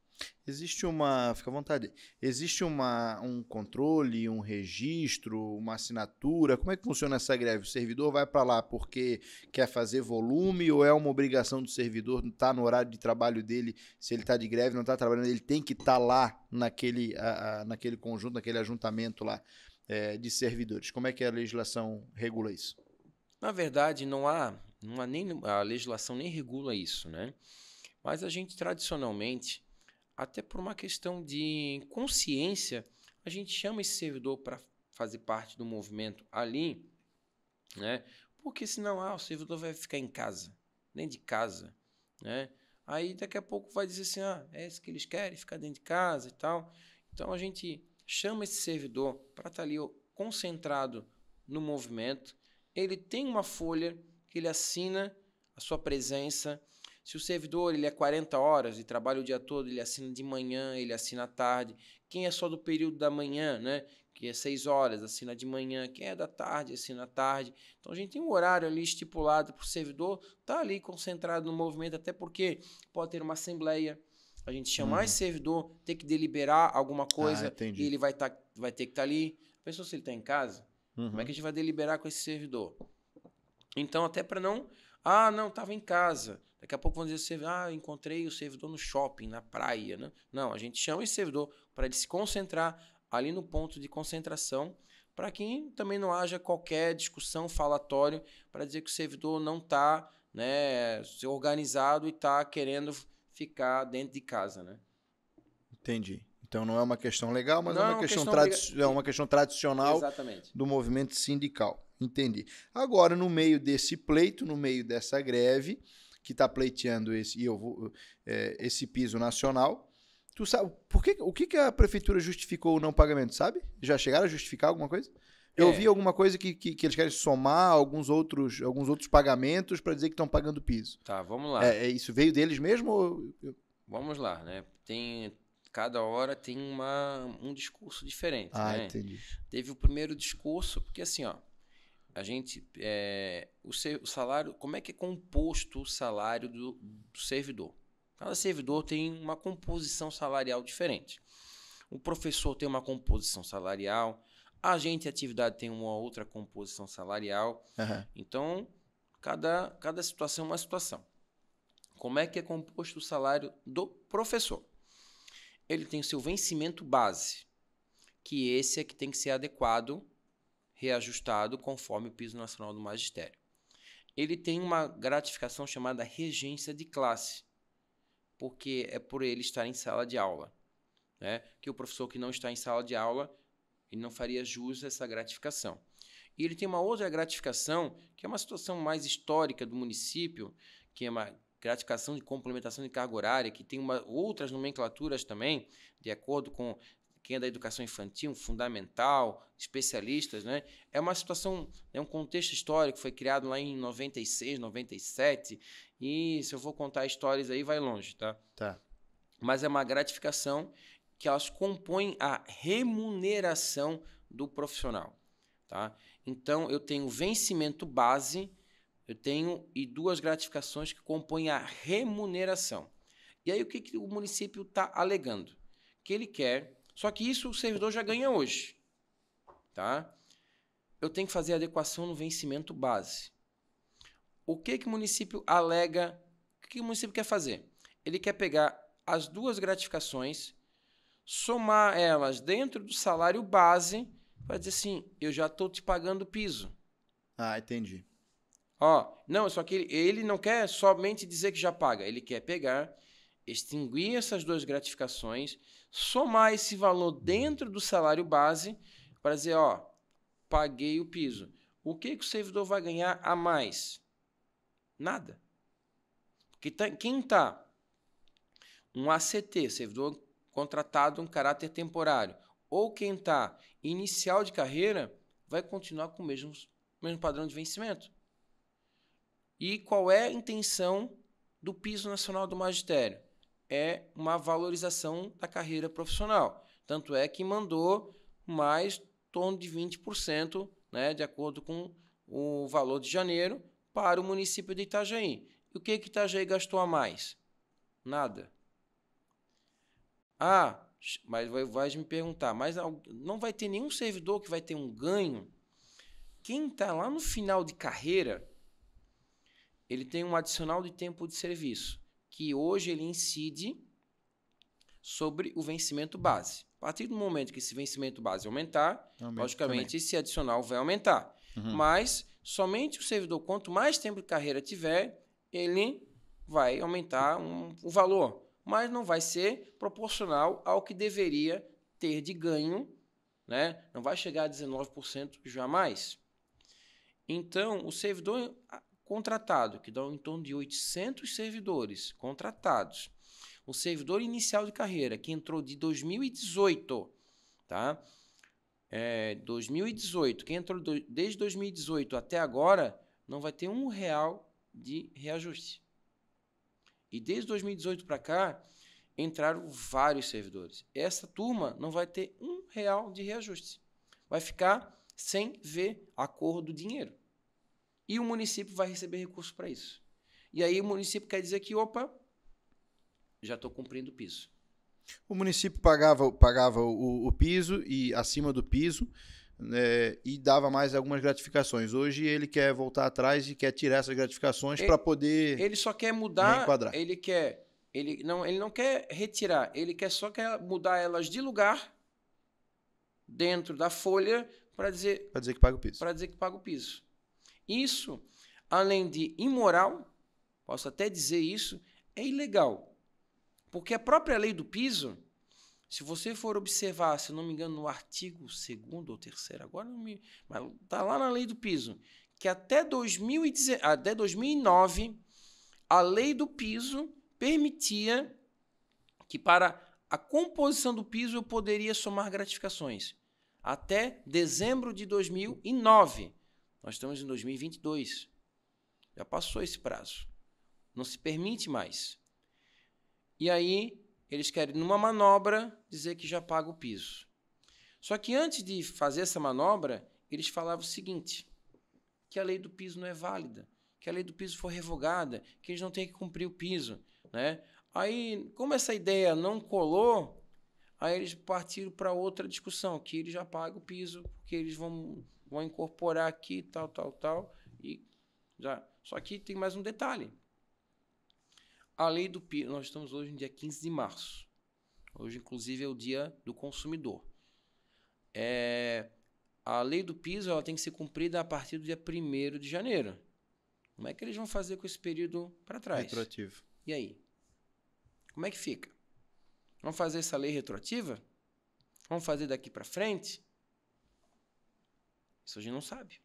Speaker 1: Existe uma, fica à vontade, existe uma, um controle, um registro, uma assinatura? Como é que funciona essa greve? O servidor vai para lá porque quer fazer volume ou é uma obrigação do servidor estar tá no horário de trabalho dele? Se ele está de greve, não está trabalhando, ele tem que estar tá lá naquele, a, a, naquele conjunto, naquele ajuntamento lá é, de servidores. Como é que a legislação regula isso?
Speaker 2: Na verdade, não há, não há nem a legislação nem regula isso, né? Mas a gente tradicionalmente, até por uma questão de consciência, a gente chama esse servidor para fazer parte do movimento ali, né? Porque senão ah, o servidor vai ficar em casa, dentro de casa, né? Aí daqui a pouco vai dizer assim, ah, é isso que eles querem, ficar dentro de casa e tal. Então a gente chama esse servidor para estar tá ali concentrado no movimento ele tem uma folha que ele assina a sua presença. Se o servidor ele é 40 horas e trabalha o dia todo, ele assina de manhã, ele assina à tarde. Quem é só do período da manhã, né? Que é 6 horas, assina de manhã. Quem é da tarde, assina à tarde. Então a gente tem um horário ali estipulado para o servidor tá ali concentrado no movimento, até porque pode ter uma assembleia. A gente chamar hum. esse servidor, ter que deliberar alguma coisa ah, e ele vai, tá, vai ter que estar tá ali. Pensou se ele está em casa? Uhum. Como é uhum. que a gente vai deliberar com esse servidor? Então, até para não. Ah, não, estava em casa. Daqui a pouco vão dizer servidor, ah, encontrei o servidor no shopping, na praia. Né? Não, a gente chama esse servidor para ele se concentrar ali no ponto de concentração, para que também não haja qualquer discussão, falatório, para dizer que o servidor não está né, organizado e está querendo ficar dentro de casa. Né?
Speaker 1: Entendi. Então não é uma questão legal, mas é não, é, uma questão questão é uma questão tradicional Exatamente. do movimento sindical. Entendi. Agora, no meio desse pleito, no meio dessa greve, que está pleiteando esse, eu vou, é, esse piso nacional, tu sabe por que, o que, que a prefeitura justificou o não pagamento, sabe? Já chegaram a justificar alguma coisa? Eu é. vi alguma coisa que, que, que, eles querem somar alguns outros, alguns outros pagamentos para dizer que estão pagando piso. Tá, vamos lá. É, é, isso veio deles mesmo?
Speaker 2: Vamos lá, né? Tem cada hora tem uma, um discurso diferente. Ah, né? entendi. Teve o primeiro discurso, porque assim, ó, a gente. É, o, ser, o, salário. Como é que é composto o salário do, do servidor? Cada servidor tem uma composição salarial diferente. O professor tem uma composição salarial, agente de atividade tem uma outra composição salarial. Uhum. Então, cada, cada situação é uma situação. Como é que é composto o salário do professor? ele tem o seu vencimento base, que esse é que tem que ser adequado, reajustado conforme o piso nacional do magistério. Ele tem uma gratificação chamada regência de classe, porque é por ele estar em sala de aula. Né? Que o professor que não está em sala de aula, ele não faria jus a essa gratificação. E ele tem uma outra gratificação, que é uma situação mais histórica do município, que é uma gratificação de complementação de carga horária, que tem uma, outras nomenclaturas também, de acordo com quem é da educação infantil, fundamental, especialistas, né? É uma situação, é um contexto histórico, foi criado lá em 96, 97, e se eu for contar histórias aí, vai longe, tá? Tá. Mas é uma gratificação que elas compõem a remuneração do profissional, tá? Então, eu tenho vencimento base, eu tenho e duas gratificações que compõem a remuneração. E aí o que, que o município está alegando? Que ele quer, só que isso o servidor já ganha hoje, tá? Eu tenho que fazer adequação no vencimento base. O que que o município alega? O que, o município quer fazer? Ele quer pegar as duas gratificações, somar elas dentro do salário base, para dizer assim, eu já estou te pagando piso. Ah, entendi. Ó, não, só que ele, ele não quer somente dizer que já paga, ele quer pegar, extinguir essas duas gratificações, somar esse valor dentro do salário base para dizer, ó, paguei o piso. O que, que o servidor vai ganhar a mais? Nada. Porque tá, quem está um ACT, servidor contratado em caráter temporário, ou quem está inicial de carreira, vai continuar com o mesmo, mesmo padrão de vencimento. E qual é a intenção do piso nacional do magistério? É uma valorização da carreira profissional. Tanto é que mandou mais torno de 20%, né, de acordo com o valor de janeiro, para o município de Itajaí. E o que, que Itajaí gastou a mais? Nada. Ah, mas vai, vai me perguntar, mas não vai ter nenhum servidor que vai ter um ganho? Quem está lá no final de carreira ele tem um adicional de tempo de serviço, que hoje ele incide sobre o vencimento base. A partir do momento que esse vencimento base aumentar, Aumento logicamente também. esse adicional vai aumentar. Uhum. Mas somente o servidor, quanto mais tempo de carreira tiver, ele vai aumentar um, o valor, mas não vai ser proporcional ao que deveria ter de ganho, né? Não vai chegar a 19% jamais. Então, o servidor contratado, que dão em torno de 800 servidores contratados. O servidor inicial de carreira, que entrou de 2018, tá? É, 2018, quem entrou do, desde 2018 até agora, não vai ter um real de reajuste. E desde 2018 para cá, entraram vários servidores. Essa turma não vai ter um real de reajuste. Vai ficar sem ver a cor do dinheiro. E o município vai receber recurso para isso. E aí o município quer dizer que, opa, já estou cumprindo o piso.
Speaker 1: O município pagava, pagava o, o piso e acima do piso né, e dava mais algumas gratificações. Hoje ele quer voltar atrás e quer tirar essas gratificações para poder. Ele
Speaker 2: só quer mudar. Reenquadrar. Ele quer. Ele não, ele não quer retirar, ele quer só quer mudar elas de lugar dentro da folha para dizer. Para dizer que paga o piso. Para dizer que paga o piso. Isso, além de imoral, posso até dizer isso, é ilegal. Porque a própria lei do piso, se você for observar, se não me engano, no artigo 2 ou 3 agora não me, mas tá lá na lei do piso, que até 2010, até 2009 a lei do piso permitia que para a composição do piso eu poderia somar gratificações até dezembro de 2009. Nós estamos em 2022. Já passou esse prazo. Não se permite mais. E aí, eles querem, numa manobra, dizer que já paga o piso. Só que antes de fazer essa manobra, eles falavam o seguinte: que a lei do piso não é válida, que a lei do piso foi revogada, que eles não têm que cumprir o piso. Né? Aí, como essa ideia não colou, aí eles partiram para outra discussão, que eles já pagam o piso, porque eles vão vou incorporar aqui, tal, tal, tal, e já. Só que tem mais um detalhe. A lei do PIS, nós estamos hoje no dia 15 de março. Hoje, inclusive, é o dia do consumidor. É, a lei do PIS ela tem que ser cumprida a partir do dia 1 de janeiro. Como é que eles vão fazer com esse período para
Speaker 1: trás? Retroativo.
Speaker 2: E aí? Como é que fica? Vamos fazer essa lei retroativa? Vamos fazer daqui para frente? Isso a gente não sabe.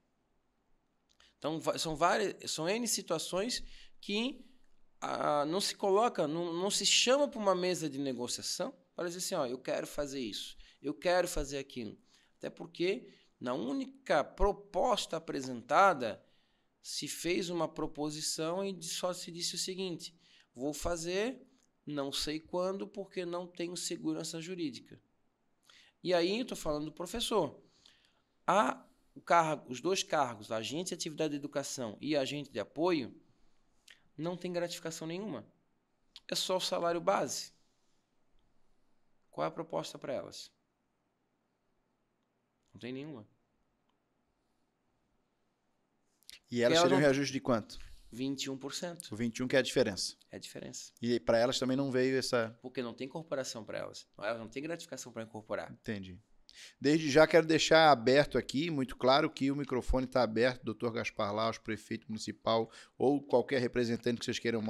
Speaker 2: Então, são várias, são N situações que ah, não se coloca, não, não se chama para uma mesa de negociação para dizer assim, ó, eu quero fazer isso, eu quero fazer aquilo. Até porque, na única proposta apresentada, se fez uma proposição e só se disse o seguinte: vou fazer, não sei quando, porque não tenho segurança jurídica. E aí, estou falando do professor. A cargo, os dois cargos, agente de atividade de educação e agente de apoio, não tem gratificação nenhuma. É só o salário base. Qual é a proposta para elas? Não tem nenhuma.
Speaker 1: E elas teriam um reajuste de quanto?
Speaker 2: 21%.
Speaker 1: O 21% que é a diferença. É a diferença. E para elas também não veio essa.
Speaker 2: Porque não tem incorporação para elas. Elas não têm gratificação para incorporar.
Speaker 1: Entendi. Desde já quero deixar aberto aqui, muito claro, que o microfone está aberto, doutor Gaspar Laos, prefeito municipal ou qualquer representante que vocês queiram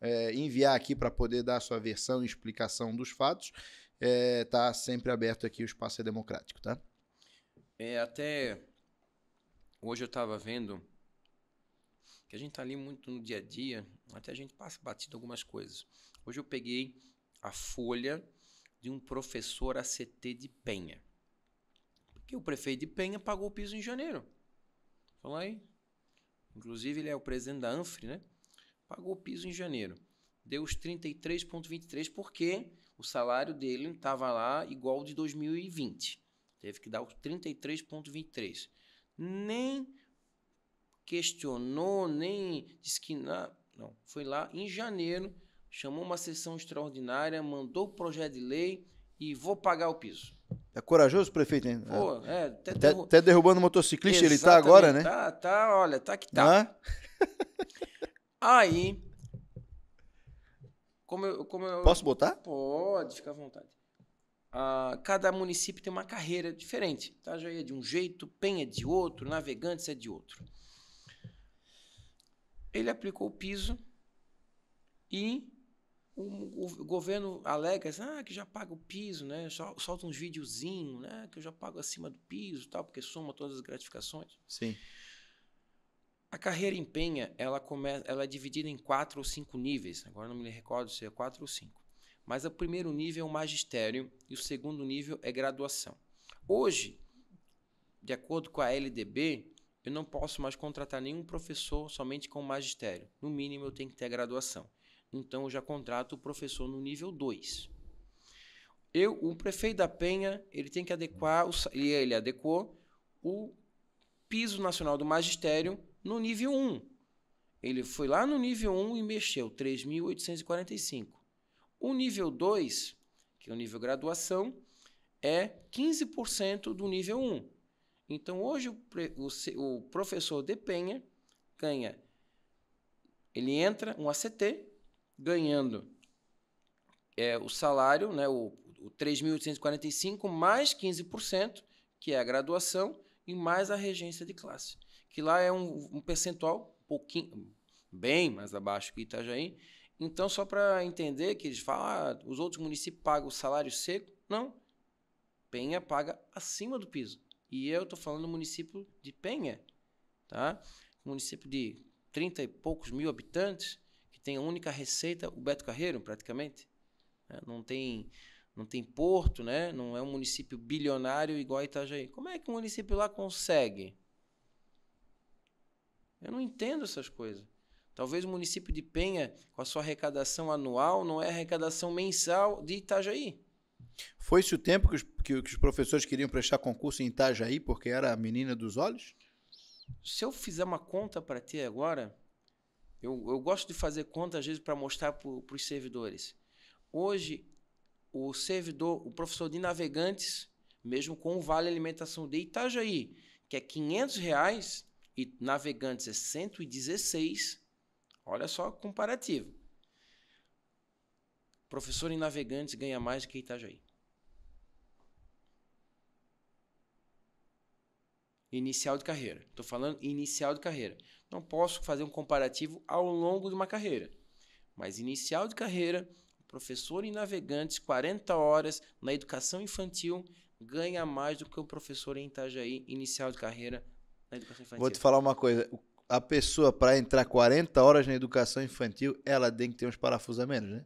Speaker 1: é, enviar aqui para poder dar a sua versão e explicação dos fatos. Está é, tá sempre aberto aqui o espaço é democrático, tá?
Speaker 2: É, até hoje eu estava vendo que a gente está ali muito no dia a dia, até a gente passa batido algumas coisas. Hoje eu peguei a folha de um professor ACT de Penha que o prefeito de Penha pagou o piso em janeiro. Fala aí. Inclusive, ele é o presidente da ANFRE, né? Pagou o piso em janeiro. Deu os 33,23 porque o salário dele estava lá igual ao de 2020. Teve que dar os 33,23. Nem questionou, nem disse que não. não. Foi lá em janeiro, chamou uma sessão extraordinária, mandou o projeto de lei e vou pagar o piso.
Speaker 1: É corajoso o prefeito, ainda? Pô, é,
Speaker 2: até, até, derru... até
Speaker 1: derrubando o motociclista, Exatamente. ele tá agora, né? Tá,
Speaker 2: tá, olha, tá que
Speaker 1: tá. Ah?
Speaker 2: Aí. Como eu, como eu... Posso botar? Pode, fica à vontade. Ah, cada município tem uma carreira diferente. Tá? Joia é de um jeito, Penha é de outro, Navegantes é de outro. Ele aplicou o piso e o, o, governo alega assim, ah, que já paga o piso, né? solta uns videozinhos, né? Que eu já pago acima do piso tal, porque soma todas as gratificações. Sim. A carreira empenha, ela, começa, ela é dividida em quatro ou cinco níveis. Agora não me recordo se é quatro ou cinco. Mas o primeiro nível é o magistério e o segundo nível é graduação. Hoje, de acordo com a LDB, eu não posso mais contratar nenhum professor somente com magistério. No mínimo, eu tenho que ter graduação então eu já contrato o professor no nível 2. Eu, o prefeito da Penha, ele tem que adequar, o, ele adequou o piso nacional do magistério no nível 1. Ele foi lá no nível 1 e mexeu 3.845. O nível 2, que é o nível graduação, é 15% do nível 1. Então, hoje, o, o, o professor de Penha ganha. Ele entra um ACT, ganhando é, o salário, né, o, o 3.845 mais 15%, que é a graduação, e mais a regência de classe, que lá é um, um percentual pouquinho bem mais abaixo que Itajaí. Então, só para entender que eles falam, ah, os outros municípios pagam o salário seco, não. Penha paga acima do piso. E eu estou falando do município de Penha, tá? município de 30 e poucos mil habitantes, tem a única receita, o Beto Carreiro, praticamente. Né? Não tem não tem porto, né? Não é um município bilionário igual a Itajaí. Como é que o município lá consegue? Eu não entendo essas coisas. Talvez o município de Penha, com a sua arrecadação anual, não é arrecadação mensal de Itajaí.
Speaker 1: Foi-se o tempo que os, que, que os professores queriam prestar concurso em Itajaí porque era a menina dos olhos?
Speaker 2: Se eu fizer uma conta para ti agora, eu, eu gosto de fazer conta, às vezes, para mostrar para os servidores. Hoje, o servidor, o professor de navegantes, mesmo com o Vale Alimentação de Itajaí, que é 500 reais, e navegantes é 116, olha só o comparativo. Professor em navegantes ganha mais do que Itajaí. inicial de carreira. Estou falando inicial de carreira. Não posso fazer um comparativo ao longo de uma carreira. Mas inicial de carreira, professor em navegantes, 40 horas na educação infantil, ganha mais do que o um professor em Itajaí, inicial de carreira na educação infantil. Vou te
Speaker 1: falar uma coisa. A pessoa, para entrar 40 horas na educação infantil, ela tem que ter uns parafusos a menos, né?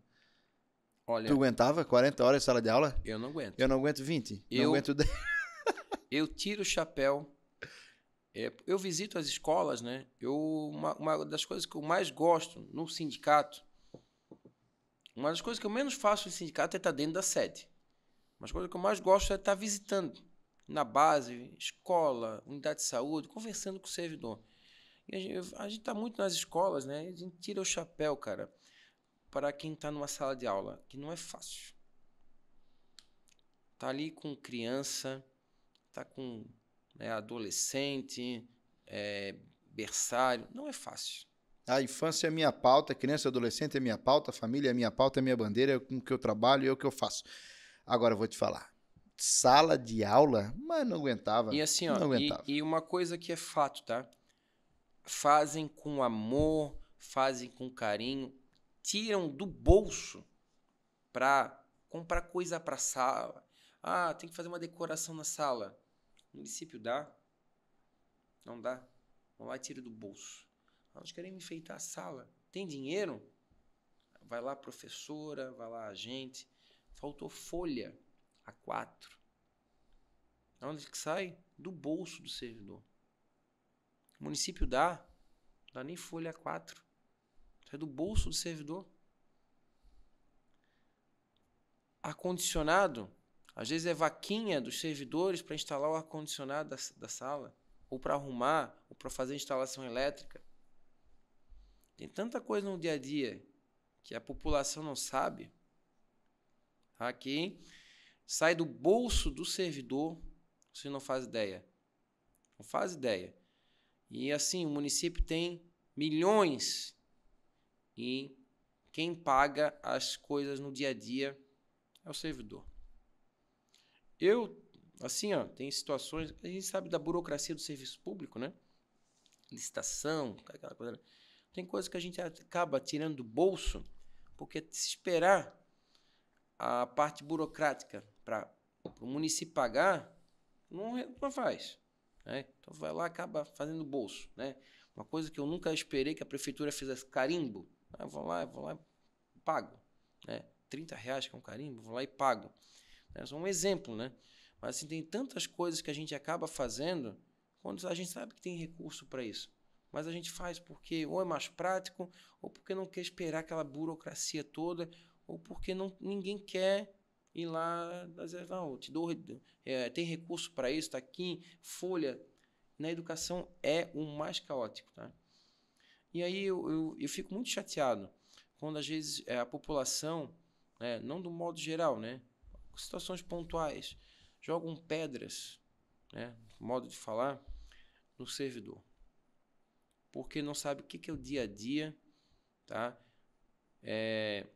Speaker 1: Olha, tu aguentava 40 horas de sala de aula? Eu não aguento. Eu não aguento 20. Eu não aguento 10.
Speaker 2: eu tiro o chapéu é, eu visito as escolas, né? Eu, uma, uma, das coisas que eu mais gosto no sindicato, uma das coisas que eu menos faço no sindicato é estar tá dentro da sede. Mas a coisa que eu mais gosto é estar tá visitando na base, escola, unidade de saúde, conversando com o servidor. E a gente está muito nas escolas, né? A gente tira o chapéu, cara, para quem está numa sala de aula, que não é fácil. Tá ali com criança, tá com né, adolescente, é, berçário. Não é fácil.
Speaker 1: A infância é minha pauta, criança e adolescente é minha pauta, família é minha pauta, é minha bandeira, é com o que eu trabalho, é o que eu faço. Agora eu vou te falar. Sala de aula, mas não aguentava. E assim, ó, aguentava.
Speaker 2: E, e uma coisa que é fato, tá? Fazem com amor, fazem com carinho, tiram do bolso para comprar coisa para sala. Ah, tem que fazer uma decoração na sala município dá? Não dá? Vão lá e tira do bolso. nós queremos enfeitar a sala. Tem dinheiro? Vai lá professora, vai lá a gente. Faltou folha a quatro. É onde que sai? Do bolso do servidor. O município dá? Não dá nem folha a quatro. Sai é do bolso do servidor. Ar-condicionado? Às vezes é vaquinha dos servidores para instalar o ar-condicionado da, da sala, ou para arrumar, ou para fazer instalação elétrica. Tem tanta coisa no dia a dia que a população não sabe. Aqui tá, sai do bolso do servidor, você não faz ideia. Não faz ideia. E assim, o município tem milhões e quem paga as coisas no dia a dia é o servidor. Eu, assim, ó, tem situações. A gente sabe da burocracia do serviço público, né? Licitação, aquela coisa. Né? Tem coisas que a gente acaba tirando do bolso, porque se esperar a parte burocrática para o município pagar, não, não faz. Né? Então vai lá acaba fazendo bolso. Né? Uma coisa que eu nunca esperei que a prefeitura fizesse carimbo. Né? Eu vou lá, vou lá pago. Né? 30 reais que é um carimbo, vou lá e pago. É só um exemplo, né? Mas assim, tem tantas coisas que a gente acaba fazendo quando a gente sabe que tem recurso para isso. Mas a gente faz porque ou é mais prático, ou porque não quer esperar aquela burocracia toda, ou porque não, ninguém quer ir lá dizer, ah, não, te dou, é, tem recurso para isso, está aqui, folha. Na educação é o mais caótico, tá? E aí eu, eu, eu fico muito chateado quando às vezes é, a população, né, não do modo geral, né? situações pontuais, jogam pedras, né, modo de falar, no servidor. Porque não sabe o que, é o dia a dia tá, é,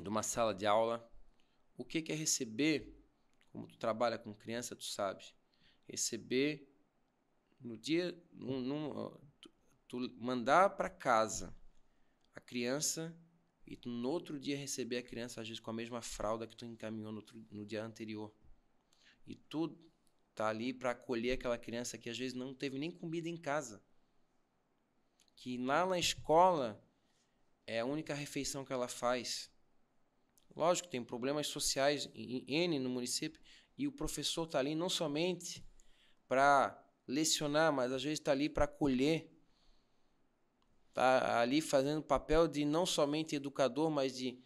Speaker 2: de uma sala de aula, o que, é receber, como tu trabalha com criança, tu sabe, receber no dia, num, num, tu, tu mandar para casa a criança e tu, no outro dia receber a criança, às vezes, com a mesma fralda que tu encaminhou no, outro, no dia anterior. E tu tá ali para acolher aquela criança que às vezes não teve nem comida em casa. Que lá na escola é a única refeição que ela faz. Lógico, tem problemas sociais em N no município e o professor tá ali não somente para lecionar, mas às vezes tá ali para acolher tá ali fazendo papel de não somente educador, mas de,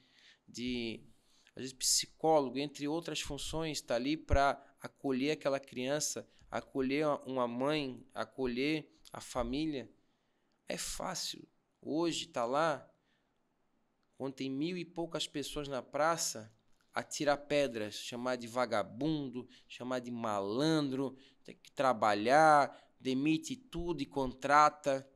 Speaker 2: de às vezes, psicólogo, entre outras funções, está ali para acolher aquela criança, acolher uma mãe, acolher a família. É fácil. Hoje está lá, quando tem mil e poucas pessoas na praça, atirar pedras, chamar de vagabundo, chamar de malandro, tem que trabalhar, demite tudo e contrata.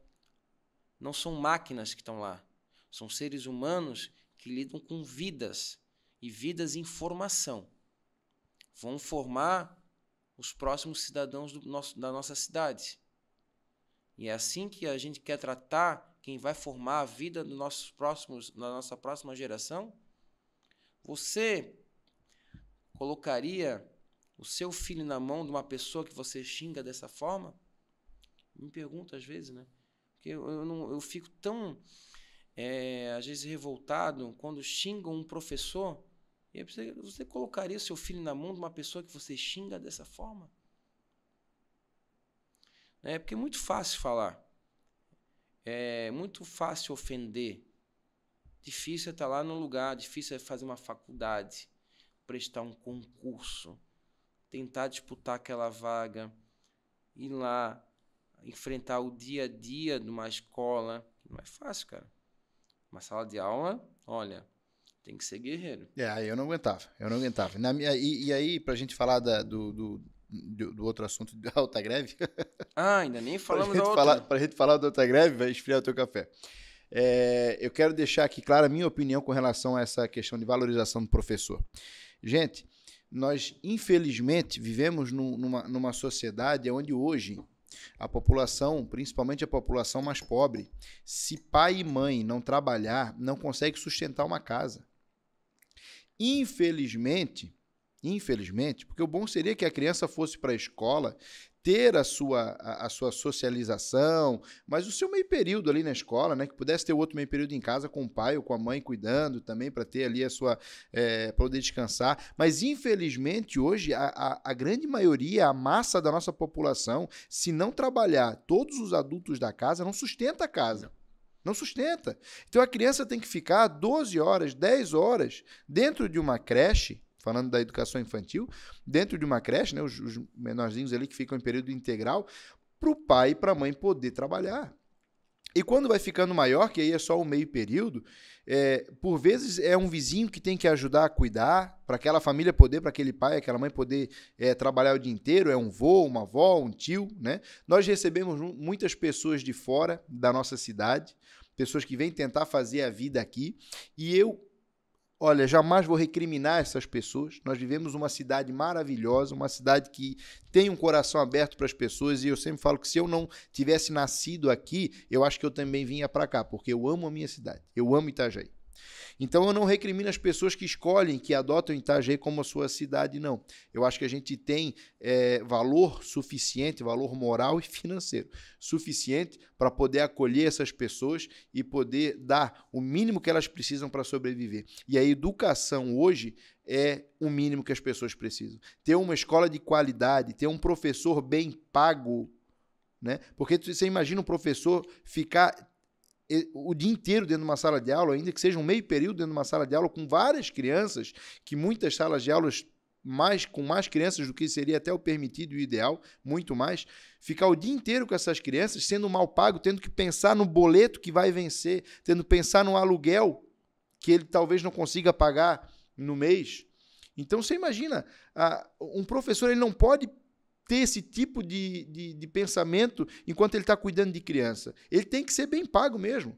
Speaker 2: Não são máquinas que estão lá. São seres humanos que lidam com vidas e vidas em formação. Vão formar os próximos cidadãos nosso, da nossa cidade. E é assim que a gente quer tratar quem vai formar a vida dos nossos próximos, da nossa próxima geração? Você colocaria o seu filho na mão de uma pessoa que você xinga dessa forma? Me pergunto às vezes, né? Porque eu, eu, não, eu fico tão, é, às vezes, revoltado quando xingam um professor. E você, você colocaria seu filho na mão de uma pessoa que você xinga dessa forma? Né? É Porque é muito fácil falar. É muito fácil ofender. Difícil é estar tá lá no lugar, difícil é fazer uma faculdade, prestar um concurso, tentar disputar aquela vaga, ir lá, enfrentar o dia a dia de uma escola. Não é fácil, cara. Uma sala de aula, olha, tem que ser guerreiro.
Speaker 1: É, aí eu não aguentava, eu não aguentava. Na minha, e, e aí, pra gente falar da, do, do, do, do, outro assunto da alta greve. Ah, ainda nem falamos da outra. Falar, pra gente falar da alta greve, vai esfriar o teu café. É, eu quero deixar aqui clara a minha opinião com relação a essa questão de valorização do professor. Gente, nós infelizmente vivemos num, numa, numa sociedade onde hoje a população, principalmente a população mais pobre, se pai e mãe não trabalhar, não consegue sustentar uma casa. Infelizmente, infelizmente, porque o bom seria que a criança fosse para a escola, ter a sua, a, a, sua socialização, mas o seu meio período ali na escola, né? Que pudesse ter outro meio período em casa com o pai ou com a mãe cuidando também para ter ali a sua é, poder descansar. Mas infelizmente hoje a, a, a, grande maioria, a massa da nossa população, se não trabalhar, todos os adultos da casa não sustenta a casa. Não sustenta. Então a criança tem que ficar 12 horas, 10 horas dentro de uma creche falando da educação infantil, dentro de uma creche, né, os, os menorzinhos ali que ficam em período integral, para o pai e para a mãe poder trabalhar. E quando vai ficando maior, que aí é só o meio período, é, por vezes é um vizinho que tem que ajudar a cuidar, para aquela família poder, para aquele pai, aquela mãe poder é, trabalhar o dia inteiro, é um vô, uma avó, um tio, né? Nós recebemos muitas pessoas de fora da nossa cidade, pessoas que vêm tentar fazer a vida aqui, e eu Olha, jamais vou recriminar essas pessoas. Nós vivemos uma cidade maravilhosa, uma cidade que tem um coração aberto para as pessoas. E eu sempre falo que se eu não tivesse nascido aqui, eu acho que eu também vinha para cá, porque eu amo a minha cidade. Eu amo Itajaí. Então eu não recrimino as pessoas que escolhem, que adotam Itajaí como a sua cidade, não. Eu acho que a gente tem é, valor suficiente, valor moral e financeiro suficiente para poder acolher essas pessoas e poder dar o mínimo que elas precisam para sobreviver. E a educação hoje é o mínimo que as pessoas precisam. Ter uma escola de qualidade, ter um professor bem pago né? Porque você imagina um professor ficar o dia inteiro dentro de uma sala de aula, ainda que seja um meio período dentro de uma sala de aula com várias crianças, que muitas salas de aulas mais com mais crianças do que seria até o permitido e o ideal, muito mais, ficar o dia inteiro com essas crianças, sendo mal pago, tendo que pensar no boleto que vai vencer, tendo que pensar no aluguel que ele talvez não consiga pagar no mês. Então você imagina, um professor ele não pode ter esse tipo de, de, de pensamento enquanto ele está cuidando de criança. Ele tem que ser bem pago mesmo.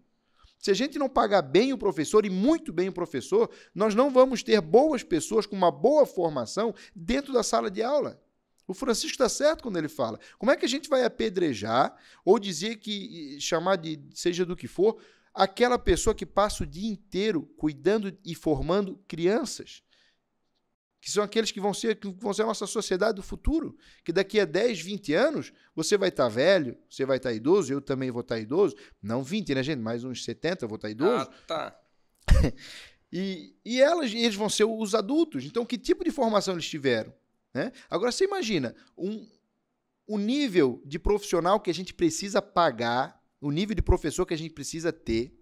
Speaker 1: Se a gente não pagar bem o professor e muito bem o professor, nós não vamos ter boas pessoas com uma boa formação dentro da sala de aula. O Francisco está certo quando ele fala. Como é que a gente vai apedrejar ou dizer que chamar de seja do que for aquela pessoa que passa o dia inteiro cuidando e formando crianças? que são aqueles que vão ser que vão ser a nossa sociedade do futuro, que daqui a 10, 20 anos, você vai estar tá velho, você vai estar tá idoso, eu também vou estar tá idoso, não 20, né, gente, mais uns 70 vou estar tá idoso. Ah, tá. e, e elas, eles vão ser os adultos. Então, que tipo de formação eles tiveram? Né? Agora, você imagina um, o nível de profissional que a gente precisa pagar, o nível de professor que a gente precisa ter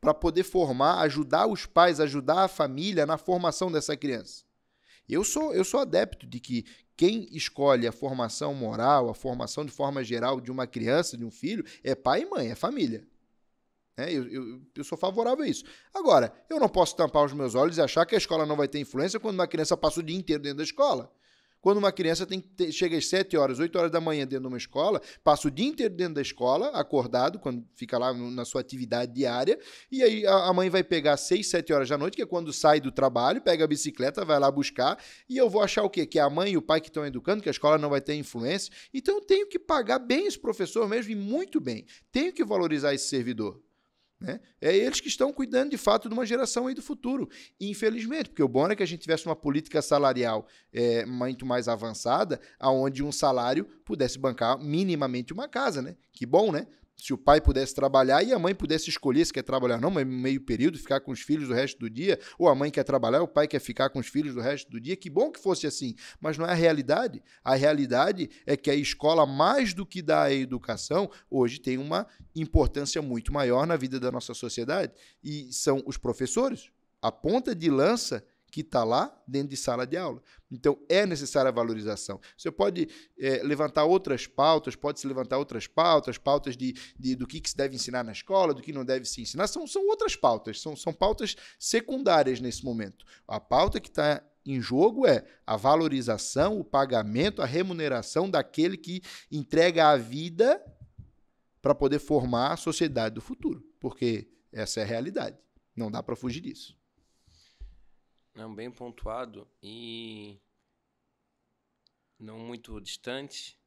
Speaker 1: para poder formar, ajudar os pais, ajudar a família na formação dessa criança. Eu sou, eu sou adepto de que quem escolhe a formação moral, a formação de forma geral de uma criança, de um filho, é pai e mãe, é família. É, eu, eu, eu, sou favorável a isso. Agora, eu não posso tampar os meus olhos e achar que a escola não vai ter influência quando uma criança passa o dia inteiro dentro da escola quando uma criança tem, tem, chega às 7 horas, 8 horas da manhã dentro de uma escola, passa o dia inteiro dentro da escola, acordado, quando fica lá na sua atividade diária, e aí a, a mãe vai pegar 6, 7 horas da noite, que é quando sai do trabalho, pega a bicicleta, vai lá buscar, e eu vou achar o quê? Que a mãe e o pai que estão educando, que a escola não vai ter influência. Então eu tenho que pagar bem esse professor mesmo e muito bem. Tenho que valorizar esse servidor. Né? É eles que estão cuidando de fato de uma geração aí do futuro. Infelizmente, porque o bom é que a gente tivesse uma política salarial é, muito mais avançada, aonde um salário pudesse bancar minimamente uma casa, né? Que bom, né? se o pai pudesse trabalhar e a mãe pudesse escolher se quer trabalhar ou não, mas meio período, ficar com os filhos o resto do dia, ou a mãe quer trabalhar, o pai quer ficar com os filhos o resto do dia, que bom que fosse assim, mas não é a realidade. A realidade é que a escola, mais do que dá a educação, hoje tem uma importância muito maior na vida da nossa sociedade. E são os professores, a ponta de lança que está lá dentro de sala de aula. Então, é necessária a valorização. Você pode é, levantar outras pautas, pode se levantar outras pautas, pautas de, de, do que, que se deve ensinar na escola, do que não deve se ensinar, são, são outras pautas, são, são pautas secundárias nesse momento. A pauta que está em jogo é a valorização, o pagamento, a remuneração daquele que entrega a vida para poder formar a sociedade do futuro, porque essa é a realidade. Não dá para fugir disso
Speaker 2: não, é bem pontuado e não muito distante.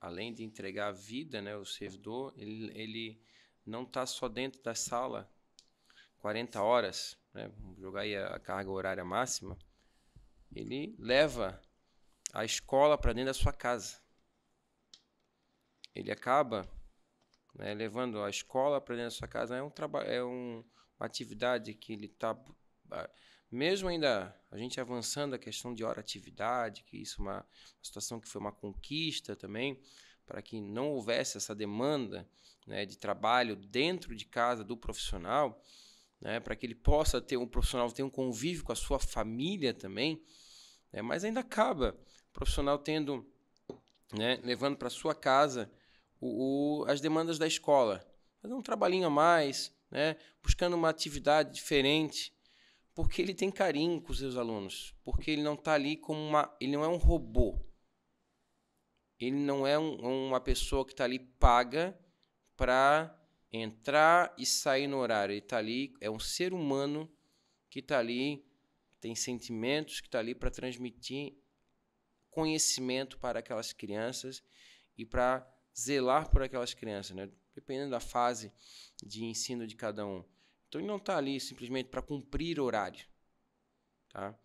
Speaker 2: Além de entregar a vida, né, o servidor, ele, ele não está só dentro da sala 40 horas, né, vamos jogar aí a carga horária máxima, ele leva a escola para dentro da sua casa. Ele acaba né, levando a escola para dentro da sua casa. É, um trabalho, é um, uma atividade que ele está mesmo ainda a gente avançando a questão de oratividade, que isso é uma, uma situação que foi uma conquista também, para que não houvesse essa demanda né, de trabalho dentro de casa do profissional, né, para que ele possa ter um profissional ter um convívio com a sua família também, né, mas ainda acaba o profissional tendo, né, levando para sua casa o, o, as demandas da escola, fazer um trabalhinho a mais, né, buscando uma atividade diferente, porque ele tem carinho com os seus alunos, porque ele não está ali como uma, ele não é um robô, ele não é um, uma pessoa que está ali paga para entrar e sair no horário. Ele está ali, é um ser humano que está ali, tem sentimentos, que está ali para transmitir conhecimento para aquelas crianças e para zelar por aquelas crianças, né? dependendo da fase de ensino de cada um. Então ele não está ali simplesmente para cumprir horário. Tá?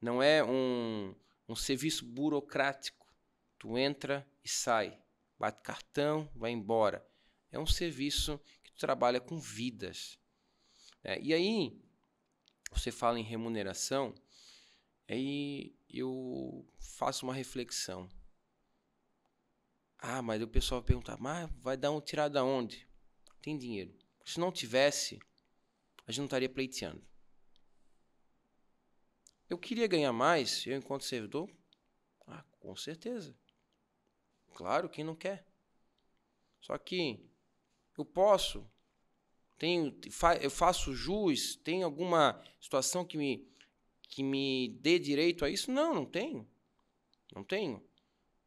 Speaker 2: Não é um, um serviço burocrático. Tu entra e sai, bate cartão, vai embora. É um serviço que tu trabalha com vidas. É, e aí, você fala em remuneração, aí eu faço uma reflexão. Ah, mas o pessoal vai perguntar, mas vai dar um tirar da onde? Tem dinheiro. Se não tivesse, a gente não estaria pleiteando. Eu queria ganhar mais, eu enquanto servidor? Ah, com certeza. Claro, quem não quer? Só que eu posso, tenho, eu faço jus, tem alguma situação que me, que me dê direito a isso? Não, não tenho. Não tenho.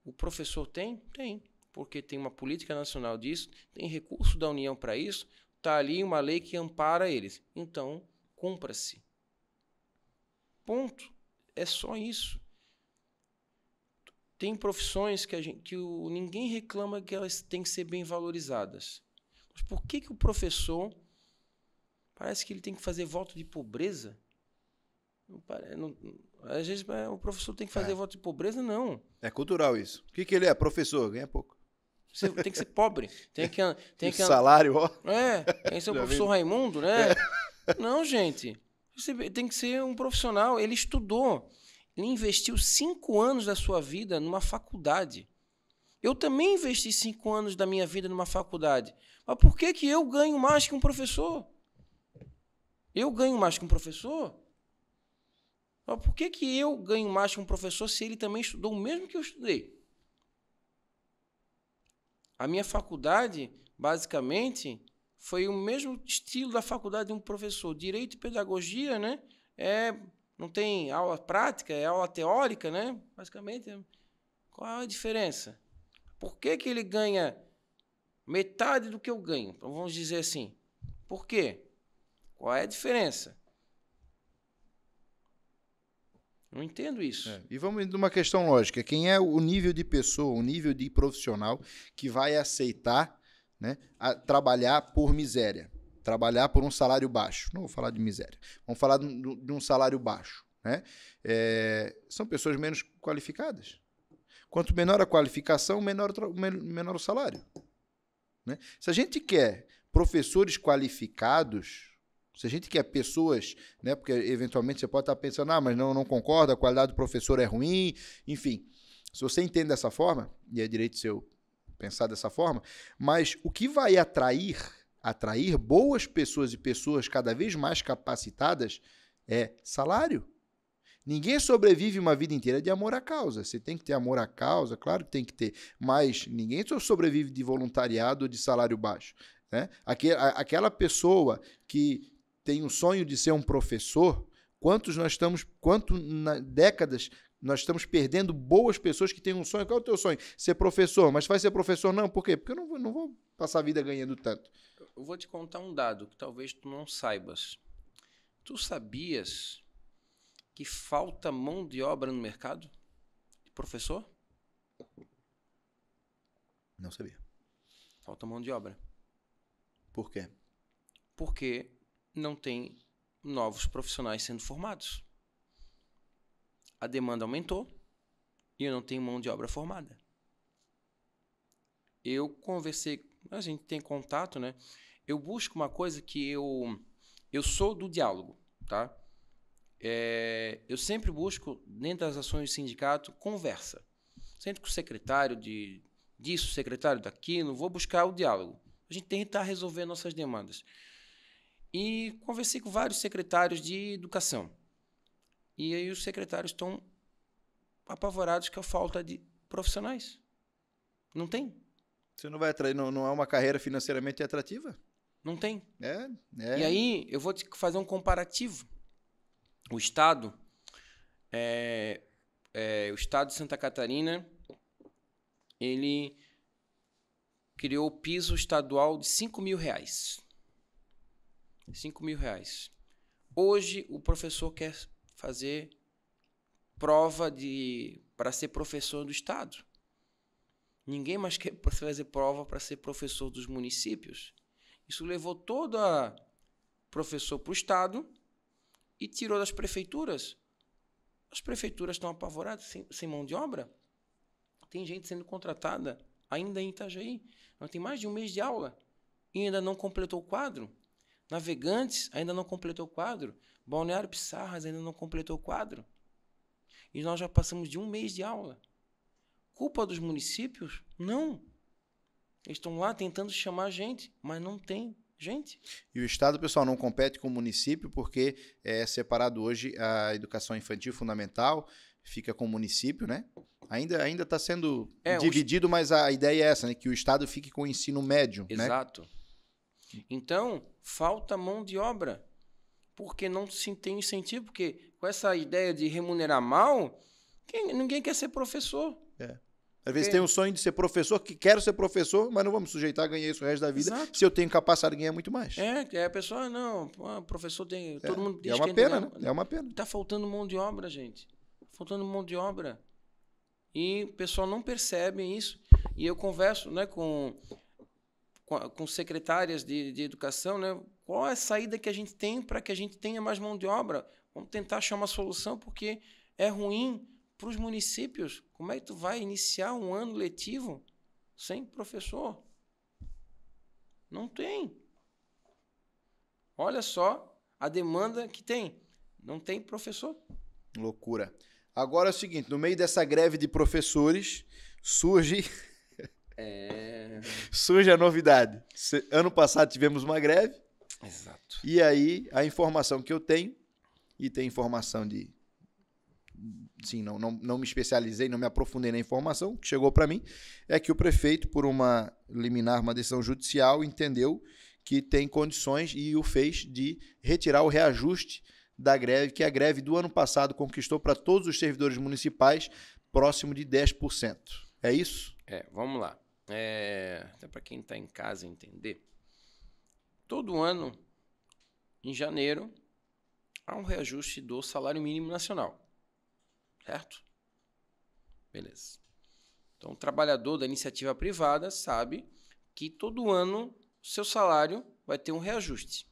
Speaker 2: O professor tem? Tem. Porque tem uma política nacional disso, tem recurso da União para isso, Está ali uma lei que ampara eles. Então, cumpra-se. Ponto. É só isso. Tem profissões que, a gente, que o, ninguém reclama que elas têm que ser bem valorizadas. Mas por que, que o professor parece que ele tem que fazer voto de pobreza? Não, não, às vezes é, o professor tem que fazer
Speaker 1: é. voto de pobreza, não. É cultural isso. O que, que ele é? Professor, ganha pouco. Você tem que ser pobre. Tem que,
Speaker 2: tem que salário, ó. É, tem que ser o professor vi. Raimundo, né? É. Não, gente. Você tem que ser um profissional. Ele estudou. Ele investiu cinco anos da sua vida numa faculdade. Eu também investi cinco anos da minha vida numa faculdade. Mas por que, que eu ganho mais que um professor? Eu ganho mais que um professor? Mas por que, que eu ganho mais que um professor se ele também estudou o mesmo que eu estudei? A minha faculdade, basicamente, foi o mesmo estilo da faculdade de um professor. Direito e pedagogia, né? É, não tem aula prática, é aula teórica, né? Basicamente, qual a diferença? Por que, que ele ganha metade do que eu ganho? Então, vamos dizer assim. Por quê? Qual é a diferença? Não entendo isso. É.
Speaker 1: E vamos numa questão lógica. Quem é o nível de pessoa, o nível de profissional que vai aceitar né, trabalhar por miséria? Trabalhar por um salário baixo. Não vou falar de miséria. Vamos falar de um salário baixo. Né? É, são pessoas menos qualificadas. Quanto menor a qualificação, menor, menor o salário. Né? Se a gente quer professores qualificados, se a gente quer pessoas, né, porque eventualmente você pode estar pensando, ah, mas não, não concordo, a qualidade do professor é ruim, enfim. Se você entende dessa forma, e é direito seu pensar dessa forma, mas o que vai atrair, atrair boas pessoas e pessoas cada vez mais capacitadas é salário. Ninguém sobrevive uma vida inteira de amor à causa. Você tem que ter amor à causa, claro que tem que ter, mas ninguém sobrevive de voluntariado ou de salário baixo. Né? Aquela pessoa que tem um sonho de ser um professor, quantos nós estamos, quanto na, décadas nós estamos perdendo boas pessoas que têm um sonho. Qual é o teu sonho? Ser professor. Mas vai ser professor não? Por quê? Porque eu não, não vou passar a vida ganhando tanto.
Speaker 2: Eu vou te contar um dado que talvez tu não saibas. Tu sabias que falta mão de obra no mercado? De professor? Não sabia. Falta mão de obra. Por quê? Porque não tem novos profissionais sendo formados. A demanda aumentou e eu não tenho mão de obra formada. Eu conversei, a gente tem contato, né? Eu busco uma coisa que eu eu sou do diálogo, tá? É, eu sempre busco dentro das ações do sindicato conversa. Sempre com o secretário de disso, secretário daquilo, vou buscar o diálogo. A gente tenta resolver nossas demandas. E conversei com vários secretários de educação. E aí os secretários estão apavorados com a falta de profissionais. Não tem.
Speaker 1: Você não vai atrair, não, não é uma carreira financeiramente atrativa?
Speaker 2: Não tem. É, é. E aí eu vou te fazer um comparativo. O estado, é, é, o estado de Santa Catarina, ele criou o piso estadual de 5 mil reais. 5 mil reais. Hoje o professor quer fazer prova de para ser professor do estado. Ninguém mais quer fazer prova para ser professor dos municípios. Isso levou todo professor para o estado e tirou das prefeituras. As prefeituras estão apavoradas sem, sem mão de obra. Tem gente sendo contratada ainda em Itajaí. Ela tem mais de um mês de aula e ainda não completou o quadro. Navegantes ainda não completou o quadro. Balneário Pissarras ainda não completou o quadro. E nós já passamos de um mês de aula. Culpa dos municípios? Não. Eles estão lá tentando chamar gente, mas não tem gente.
Speaker 1: E o Estado, pessoal, não compete com o município porque é separado hoje a educação infantil fundamental, fica com o município, né? Ainda ainda está sendo é, dividido, o... mas a ideia é essa, né? Que o Estado fique com o ensino médio, né? Exato. Né?
Speaker 2: Então, falta mão de obra. Porque não se tem incentivo, porque com essa ideia de remunerar mal, quem, ninguém quer ser professor.
Speaker 1: É. Às vezes tem um sonho de ser professor, que quero ser professor, mas não vamos sujeitar a ganhar isso o resto da vida, Exato. se eu tenho capacidade de ganhar muito mais.
Speaker 2: É, é a pessoa, ah, não, professor tem. É. Todo mundo diz é uma pena, né? É uma pena. está faltando mão de obra, gente. Faltando mão de obra. E o pessoal não percebe isso. E eu converso né, com com secretárias de, de educação, né? qual é a saída que a gente tem para que a gente tenha mais mão de obra? Vamos tentar achar uma solução, porque é ruim para os municípios. Como é que tu vai iniciar um ano letivo sem professor? Não tem. Olha só a
Speaker 1: demanda que tem. Não tem professor. Loucura. Agora é o seguinte: no meio dessa greve de professores, surge é... Surge a novidade. Ano passado tivemos uma greve. Exato. E aí, a informação que eu tenho, e tem informação de. Sim, não, não, não me especializei, não me aprofundei na informação, que chegou para mim, é que o prefeito, por uma liminar, uma decisão judicial, entendeu que tem condições e o fez de retirar o reajuste da greve, que é a greve do ano passado conquistou para todos os servidores municipais próximo de 10%. É isso?
Speaker 2: É, vamos lá é, até para quem está em casa entender, todo ano, em janeiro, há um reajuste do salário mínimo nacional. Certo? Beleza. Então, o trabalhador da iniciativa privada sabe que todo ano seu salário vai ter um reajuste.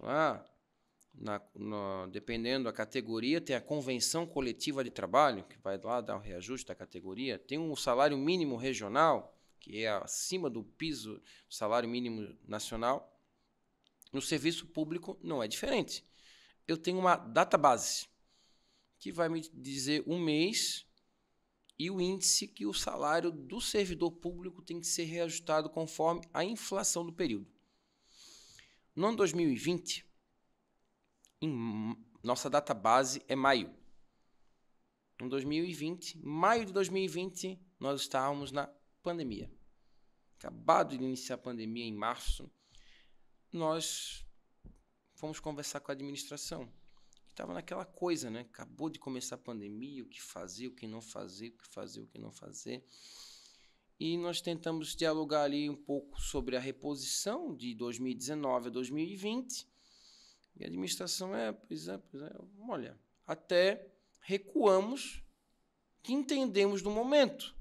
Speaker 2: Ah, na, na, dependendo da categoria, tem a convenção coletiva de trabalho, que vai lá dar o reajuste da categoria, tem um salário mínimo regional, que é acima do piso do salário mínimo nacional. No serviço público não é diferente. Eu tenho uma database que vai me dizer um mês e o índice que o salário do servidor público tem que ser reajustado conforme a inflação do período. No ano 2020, em nossa data base é maio. Em 2020, maio de 2020, nós estávamos na pandemia. Acabado de iniciar a pandemia em março, nós fomos conversar com a administração. Estava naquela coisa, né? Acabou de começar a pandemia, o que fazer, o que não fazer, o que fazer, o que não fazer. E nós tentamos dialogar ali um pouco sobre a reposição de 2019 a 2020 e a administração é, pois é, pois é. Olha, até recuamos que entendemos no momento.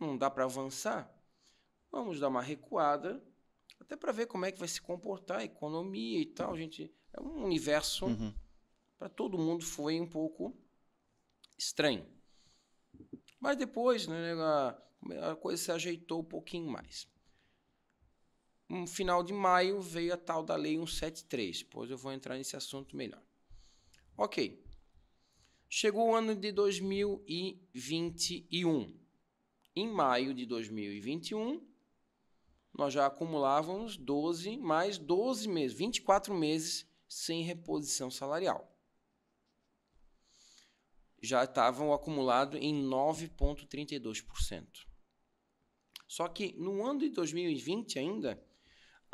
Speaker 2: Não dá para avançar. Vamos dar uma recuada, até para ver como é que vai se comportar a economia e tal. Gente, é um universo uhum. para todo mundo foi um pouco estranho. Mas depois, né, a, a coisa se ajeitou um pouquinho mais no final de maio veio a tal da Lei 173. Depois eu vou entrar nesse assunto melhor. Ok. Chegou o ano de 2021. Em maio de 2021, nós já acumulávamos 12, mais 12 meses, 24 meses sem reposição salarial. Já estavam acumulados em 9,32%. Só que no ano de 2020 ainda,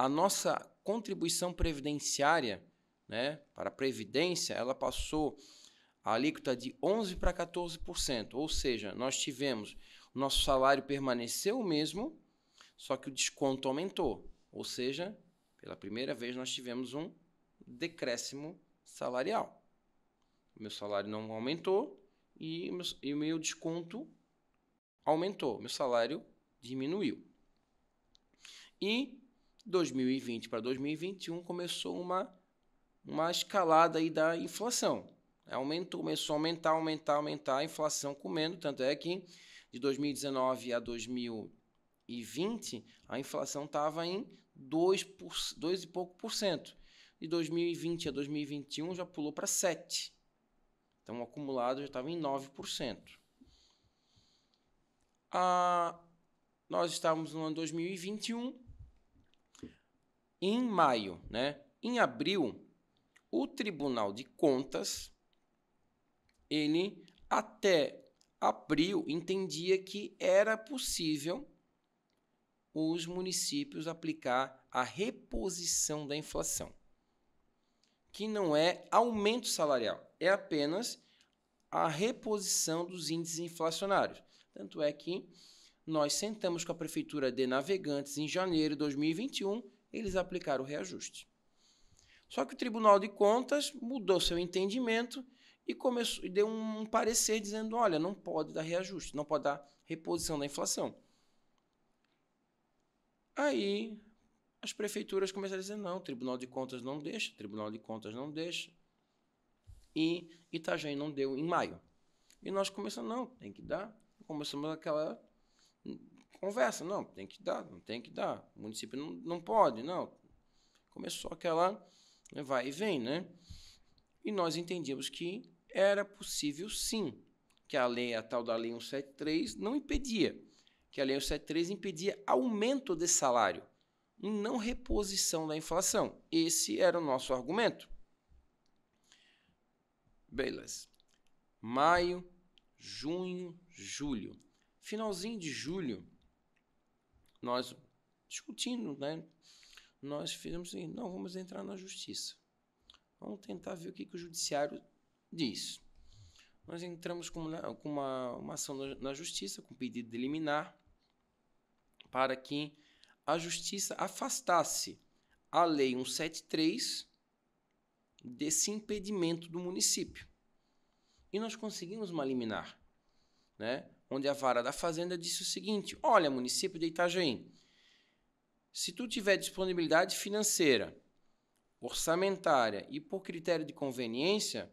Speaker 2: a nossa contribuição previdenciária né, para a Previdência, ela passou a alíquota de 11% para 14%. Ou seja, nós tivemos, o nosso salário permaneceu o mesmo, só que o desconto aumentou. Ou seja, pela primeira vez nós tivemos um decréscimo salarial. Meu salário não aumentou e o meu, e meu desconto aumentou. Meu salário diminuiu. E 2020 para 2021 começou uma, uma escalada aí da inflação. É, aumentou, começou a aumentar, aumentar, aumentar, a inflação comendo. Tanto é que de 2019 a 2020 a inflação estava em 2, por, 2 e pouco por cento. De 2020 a 2021 já pulou para 7%. Então o acumulado já estava em 9%. Ah, nós estávamos no ano 2021 em maio, né? Em abril, o Tribunal de Contas ele até abril entendia que era possível os municípios aplicar a reposição da inflação, que não é aumento salarial, é apenas a reposição dos índices inflacionários. Tanto é que nós sentamos com a prefeitura de Navegantes em janeiro de 2021 eles aplicaram o reajuste. Só que o Tribunal de Contas mudou seu entendimento e começou, deu um parecer dizendo: olha, não pode dar reajuste, não pode dar reposição da inflação. Aí as prefeituras começaram a dizer: não, o Tribunal de Contas não deixa, o Tribunal de Contas não deixa. E Itajaí não deu em maio. E nós começamos: não, tem que dar. Começamos aquela conversa, não, tem que dar, não tem que dar. O município não, não pode, não. Começou aquela né, vai e vem, né? E nós entendíamos que era possível sim, que a lei, a tal da lei 173 não impedia, que a lei 173 impedia aumento de salário, não reposição da inflação. Esse era o nosso argumento. Beleza. Maio, junho, julho. Finalzinho de julho, nós discutindo, né? Nós fizemos assim, não, vamos entrar na justiça. Vamos tentar ver o que, que o judiciário diz. Nós entramos com, uma, com uma, uma ação na, na justiça, com pedido de liminar, para que a justiça afastasse a Lei 173 desse impedimento do município. E nós conseguimos uma liminar. Né? onde a vara da fazenda disse o seguinte: Olha, município de Itajaí, se tu tiver disponibilidade financeira, orçamentária e por critério de conveniência,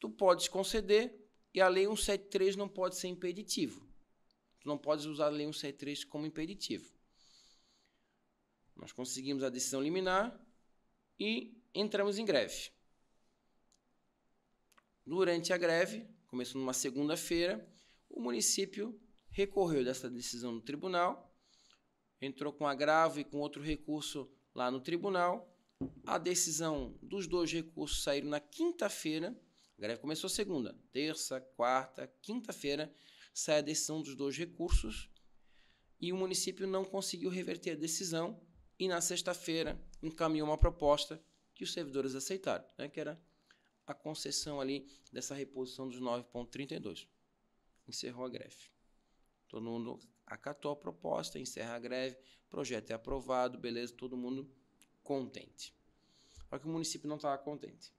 Speaker 2: tu podes conceder e a lei 173 não pode ser impeditivo. Tu não podes usar a lei 173 como impeditivo. Nós conseguimos a decisão liminar e entramos em greve. Durante a greve, começou numa segunda-feira, o município recorreu dessa decisão no tribunal, entrou com agravo e com outro recurso lá no tribunal. A decisão dos dois recursos saíram na quinta-feira. A greve começou segunda, terça, quarta, quinta-feira sai a decisão dos dois recursos e o município não conseguiu reverter a decisão e na sexta-feira encaminhou uma proposta que os servidores aceitaram, né, que era a concessão ali dessa reposição dos 9.32 encerrou a greve. Todo mundo acatou a proposta, encerra a greve, projeto é aprovado, beleza, todo mundo contente. Só que o município não estava contente.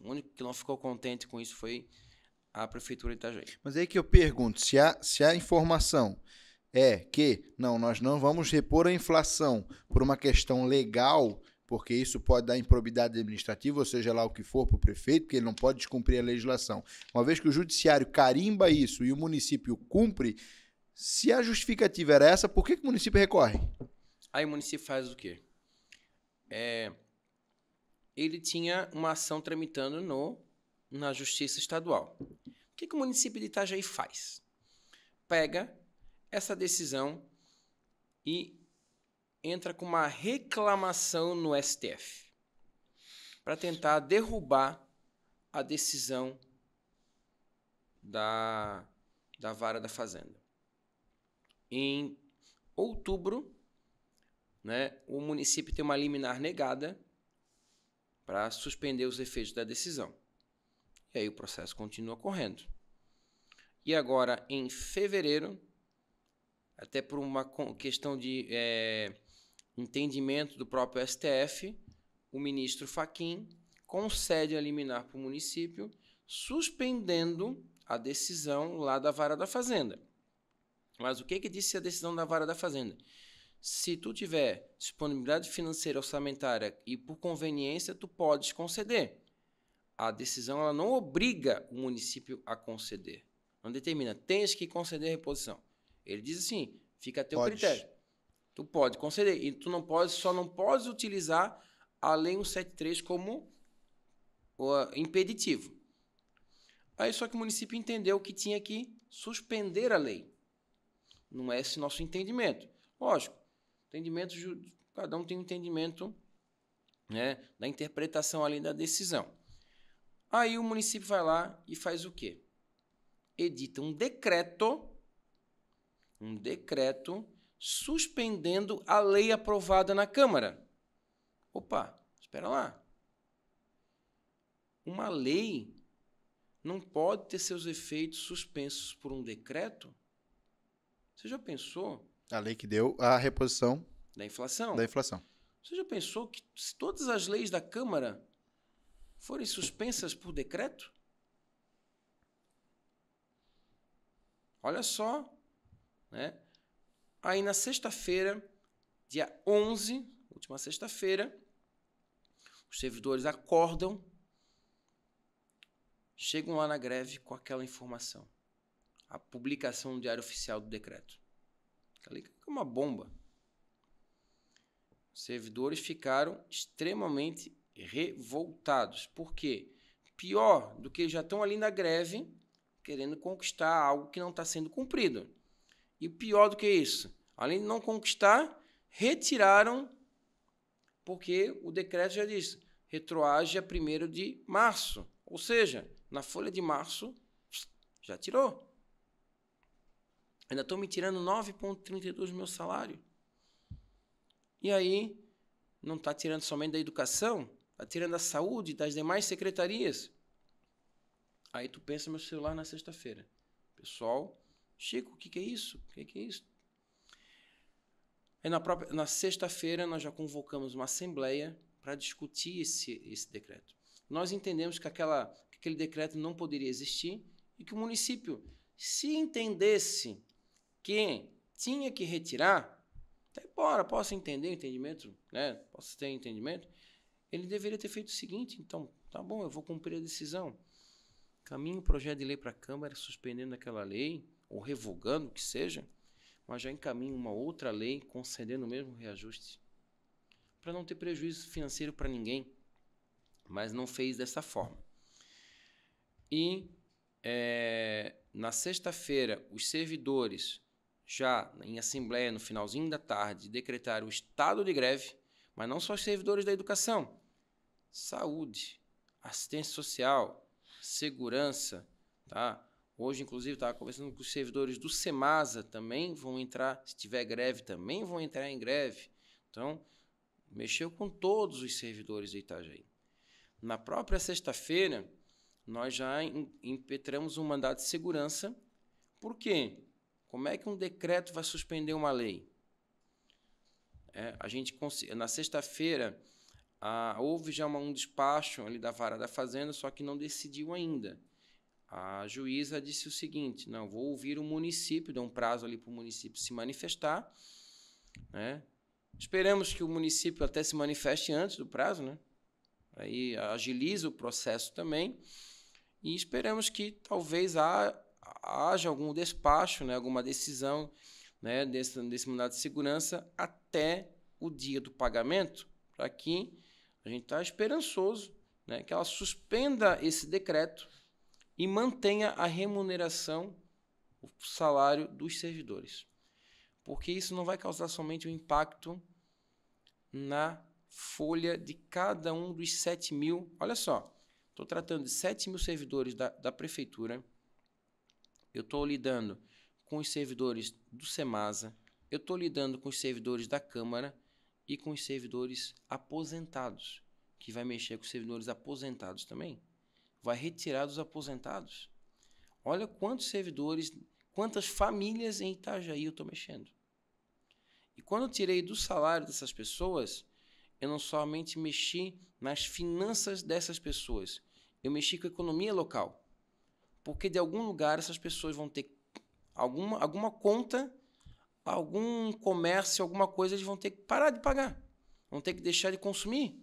Speaker 2: O único que não ficou contente com isso foi a prefeitura de Itajaí.
Speaker 1: Mas é aí que eu pergunto, se a, se a informação é que não, nós não vamos repor a inflação por uma questão legal, porque isso pode dar improbidade administrativa, ou seja lá o que for, para o prefeito, porque ele não pode descumprir a legislação. Uma vez que o judiciário carimba isso e o município cumpre, se a justificativa era essa, por que, que o município recorre?
Speaker 2: Aí o município faz o quê? É, ele tinha uma ação tramitando no, na justiça estadual. O que, que o município de Itajaí faz? Pega essa decisão e entra com uma reclamação no STF para tentar derrubar a decisão da, da vara da fazenda. Em outubro, né, o município tem uma liminar negada para suspender os efeitos da decisão. E aí o processo continua correndo. E agora, em fevereiro, até por uma questão de é, entendimento do próprio STF, o ministro Faquim concede a liminar para o município, suspendendo a decisão lá da vara da fazenda. Mas o que, que disse a decisão da vara da fazenda? Se tu tiver disponibilidade financeira orçamentária e por conveniência, tu podes conceder. A decisão ela não obriga o município a conceder. Não determina, tens que conceder a reposição. Ele diz assim, fica a teu critério. Tu pode conceder. E tu não pode, só não pode utilizar a Lei 173 como uh, impeditivo. Aí só que o município entendeu que tinha que suspender a lei. Não é esse nosso entendimento. Lógico, entendimento, cada um tem um entendimento né, da interpretação ali da decisão. Aí o município vai lá e faz o quê? Edita um decreto, um decreto suspendendo a lei aprovada na Câmara. Opa, espera lá. Uma lei não pode ter seus efeitos suspensos por um decreto? Você já pensou?
Speaker 1: A lei que deu a reposição
Speaker 2: da inflação. Da inflação. Você já pensou que se todas as leis da Câmara forem suspensas por decreto? Olha só, né? Aí na sexta-feira, dia 11, última sexta-feira, os servidores acordam, chegam lá na greve com aquela informação. A publicação no Diário Oficial do decreto. Tá aquela é uma bomba. Os servidores ficaram extremamente revoltados. Por quê? Pior do que já estão ali na greve, querendo conquistar algo que não está sendo cumprido. E pior do que isso, Além de não conquistar, retiraram, porque o decreto já diz, retroage a 1 de março. Ou seja, na folha de março, já tirou. Ainda estão me tirando 9,32 do meu salário. E aí, não está tirando somente da educação, está tirando da saúde, das demais secretarias. Aí tu pensa meu celular na sexta-feira. Pessoal, Chico, o que, que é isso? O que, que é isso? Aí na, própria, na sexta-feira nós já convocamos uma assembleia para discutir esse, esse decreto. Nós entendemos que, aquela, que aquele decreto não poderia existir e que o município, se entendesse que tinha que retirar, tá até embora possa entender o entendimento, né? possa ter entendimento, ele deveria ter feito o seguinte, então, tá bom, eu vou cumprir a decisão. Caminho o projeto de lei para a Câmara, suspendendo aquela lei, ou revogando, o que seja, mas já encaminha uma outra lei concedendo o mesmo reajuste para não ter prejuízo financeiro para ninguém, mas não fez dessa forma. E é, na sexta-feira, os servidores, já em assembleia, no finalzinho da tarde, decretaram o estado de greve, mas não só os servidores da educação, saúde, assistência social, segurança, tá? Hoje, inclusive, estava conversando com os servidores do Semasa também vão entrar, se tiver greve, também vão entrar em greve. Então, mexeu com todos os servidores de Itajaí. Na própria sexta-feira, nós já impetramos um mandado de segurança. Por quê? Como é que um decreto vai suspender uma lei? É, a gente na sexta-feira houve já uma, um despacho ali da vara da fazenda, só que não decidiu ainda. A juíza disse o seguinte: não, vou ouvir o município, dá um prazo ali para o município se manifestar. Né? Esperamos que o município até se manifeste antes do prazo, né? Aí agiliza o processo também. E esperamos que talvez há, haja algum despacho, né? alguma decisão né? desse, desse mandado de segurança até o dia do pagamento, para que a gente está esperançoso né? que ela suspenda esse decreto e mantenha a remuneração, o salário dos servidores. Porque isso não vai causar somente um impacto na folha de cada um dos 7 mil. Olha só, estou tratando de 7 mil servidores da, da prefeitura, eu estou lidando com os servidores do SEMASA, eu estou lidando com os servidores da Câmara e com os servidores aposentados, que vai mexer com os servidores aposentados também vai retirar dos aposentados. Olha quantos servidores, quantas famílias em Itajaí eu estou mexendo. E quando eu tirei do salário dessas pessoas, eu não somente mexi nas finanças dessas pessoas, eu mexi com a economia local. Porque de algum lugar essas pessoas vão ter alguma, alguma conta, algum comércio, alguma coisa, eles vão ter que parar de pagar. Vão ter que deixar de consumir.